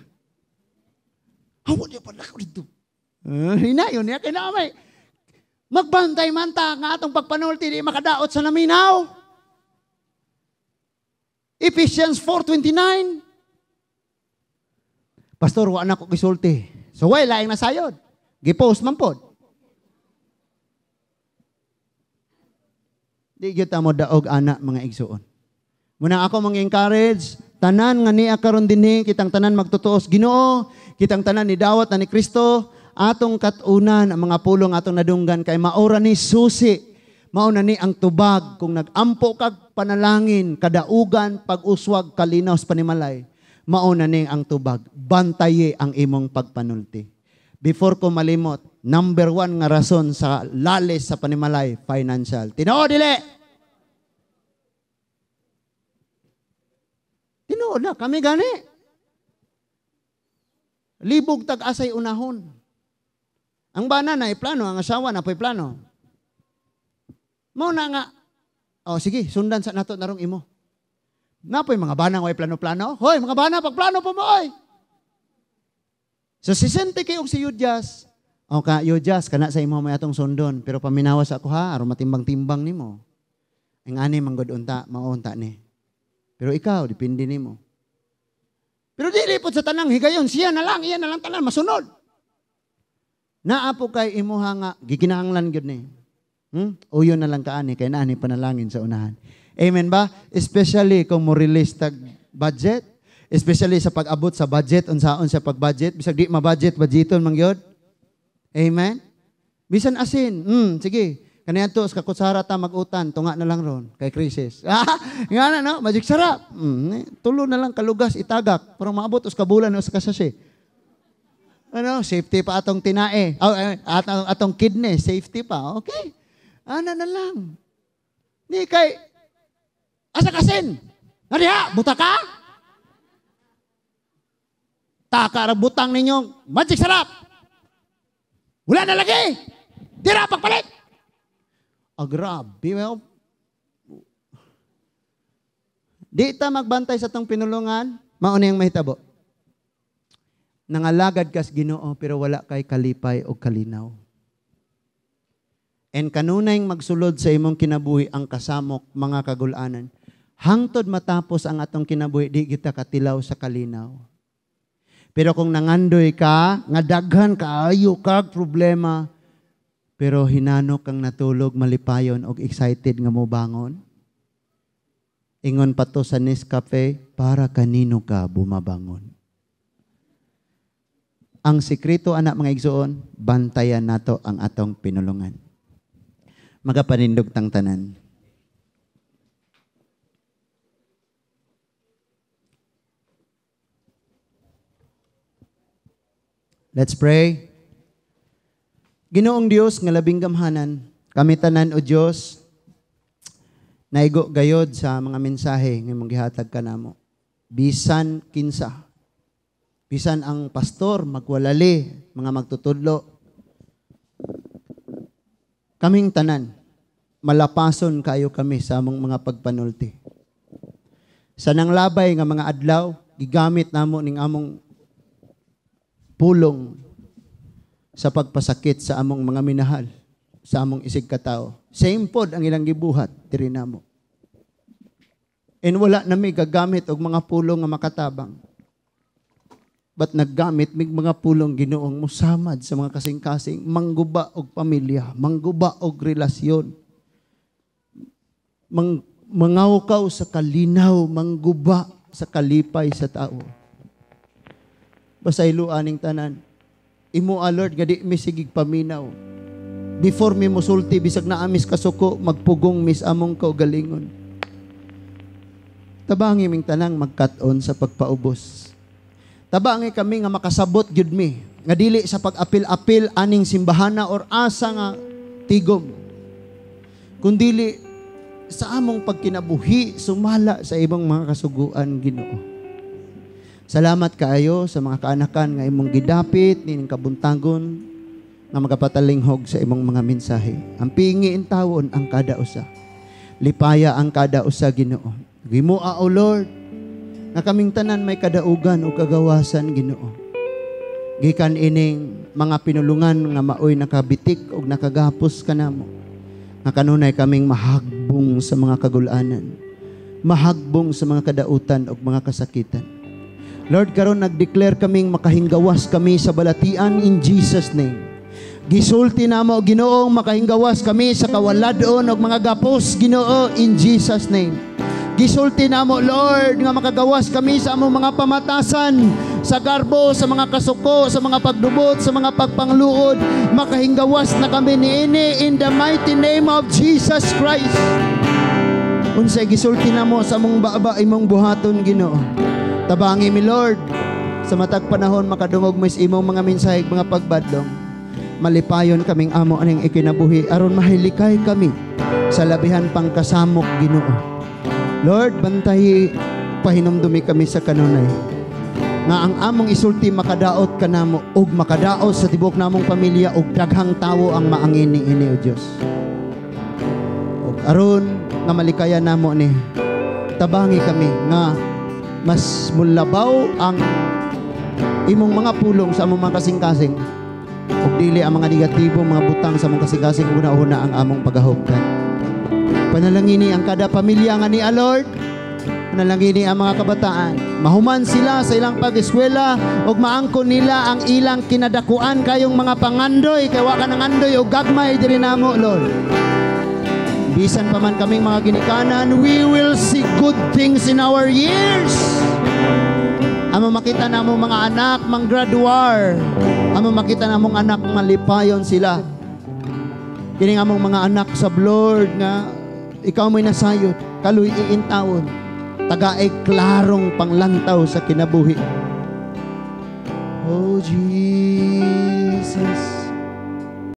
Hawa niya pa ako dito. Uh, hinayon niya, kaya na may, magbantay man ta nga atong pagpanulti, di makadaot sa naminaw. Ephesians 4.29. Pastor, wa na ko gisulti. So, wala laing nasayod. Gipost man pod. Di kita mo daog anak mga igsuon. Muna ako mga encourage, tanan nga niya karon dinhi kitang tanan magtutuos Ginoo, kitang tanan ni dawat na ni Kristo, atong katunan ang mga pulong atong nadunggan kay maura ni susi mao na ni ang tubag kung nagampo kag panalangin kadaugan pag-uswag kalinaw sa panimalay mao na ni ang tubag bantaye ang imong pagpanulti before ko malimot number one nga rason sa lalis sa panimalay financial tinuod dili tinuod na kami gani libog tag-asay unahon ang bana na plano ang asawa na plano Mao na nga. O oh, sige, sundan sa nato narong imo. Napoy mga bana oy plano-plano. Hoy, mga bana pagplano po mo oy. So sisente kayong si Yudyas. O oh, ka, Yudyas, kana sa imo may atong sundon. Pero paminawas ako ha, aron matimbang-timbang nimo. Ang ani manggod unta, maunta ni. Pero ikaw, depende nimo. Pero dili lipot sa tanang higayon, siya na lang, iya na lang tanan, masunod. Naapo kay imuha nga, gikinahanglan gyud ni. Hmm? O na lang kaani, kaya naani panalangin sa unahan. Amen ba? Especially kung mo release tag budget, especially sa pag-abot sa budget, unsaon sa pag-budget, bisag di ma-budget, budgeton mangyod. Amen? Bisan asin, mm, sige. Kaniya to, sa kakutsara ta mag-utan, tunga na lang ron, kay crisis. Nga na, no? Magic sarap. Mm, tulo na lang, kalugas, itagak. Pero maabot, us kabulan, us kasasye. Ano, safety pa atong tinae. Oh, eh, atong, atong kidney, safety pa. Okay. Ana na lang. Ni kay, asa kasin? Nariha, buta ka? Taka ra butang ninyo, magic sarap. Wala na lagi. Tira, pagpalit. Ah, grabe. Well, di ta magbantay sa tong pinulungan, mauna yung mahitabo. Nangalagad kas ginoo, pero wala kay kalipay o kalinaw and kanunayng magsulod sa imong kinabuhi ang kasamok mga kagulanan. Hangtod matapos ang atong kinabuhi, di kita katilaw sa kalinaw. Pero kung nangandoy ka, nga daghan ka, ayo ka, problema, pero hinano kang natulog, malipayon, og excited nga mo bangon, Ingon pa to sa Nescafe, para kanino ka bumabangon. Ang sikreto, anak mga igsoon, bantayan nato ang atong pinulungan magapanindog tang tanan. Let's pray. Ginoong Dios nga labing gamhanan, kami tanan o Dios naigo gayod sa mga mensahe nga manggihatag kanamo. Bisan kinsa. Bisan ang pastor magwalali, mga magtutudlo, Kaming tanan, malapason kayo kami sa among mga pagpanulti. Sa nang labay nga mga adlaw, gigamit namo ning among pulong sa pagpasakit sa among mga minahal, sa among isig katao. Same pod ang ilang gibuhat, diri namo. And wala na may gagamit og mga pulong nga makatabang ba't naggamit mig mga pulong ginoong musamad sa mga kasing-kasing, mangguba og pamilya, mangguba og relasyon. Mang, mangawkaw sa kalinaw, mangguba sa kalipay sa tao. Basta iluaning tanan, imo a ah, Lord, nga di misigig paminaw. Before mi musulti, bisag na amis kasuko, magpugong mis among kaugalingon. Tabangi ming tanang magkat-on sa pagpaubos Tabangi kami nga makasabot gyud mi nga dili sa pag-apil-apil aning simbahana or asa nga tigom. kundi sa among pagkinabuhi sumala sa ibang mga kasuguan Ginoo. Salamat kaayo sa mga kaanakan nga imong gidapit nining kabuntagon nga magapatalinghog sa imong mga mensahe. Ang pingi intawon ang kada usa. Lipaya ang kada usa Ginoo. Gimoa o Lord na kaming tanan may kadaugan o kagawasan Ginoo. Gikan ining mga pinulungan nga maoy nakabitik o nakagapos kanamo. Nga kanunay kaming mahagbong sa mga kagulanan, mahagbong sa mga kadautan o mga kasakitan. Lord, karon nag-declare kaming makahinggawas kami sa balatian in Jesus name. Gisulti na mo, Ginoong, makahinggawas kami sa kawaladon o mga gapos, Ginoo, in Jesus' name. Gisulti namo Lord nga makagawas kami sa among mga pamatasan, sa garbo, sa mga kasuko, sa mga pagdubot, sa mga pagpangluod, makahingawas na kami niini in the mighty name of Jesus Christ. Unsay gisulti namo sa among baba imong buhaton Ginoo. Tabangi mi Lord sa matag panahon makadungog mis imong mga mensahe mga pagbadlong. Malipayon kaming amo aning ikinabuhi aron mahilikay kami sa labihan pang kasamok Ginoo Lord, bantahi pahinumdumi kami sa kanunay nga ang among isulti makadaot kanamo og makadaot sa tibok namong pamilya og daghang tawo ang maangin ni ini o Dios. Og aron nga malikaya namo ni tabangi kami nga mas mulabaw ang imong mga pulong sa among mga kasing-kasing ug dili ang mga negatibo mga butang sa among kasing-kasing una-una ang among paghahubdan. Panalangini ang kada pamilya nga ni Lord. Panalangini ang mga kabataan. Mahuman sila sa ilang pag-eskwela ug maangkon nila ang ilang kinadakuan kayong mga pangandoy kay wa ka nang andoy og gagmay diri namo Lord. Bisan pa man kaming mga ginikanan, we will see good things in our years. Amo makita namo mga anak mang graduar. Amo makita namong anak malipayon sila. Kini among mga anak sa Lord nga ikaw may nasayod, kaluy iintawon, taga klarong panglantaw sa kinabuhi. Oh Jesus,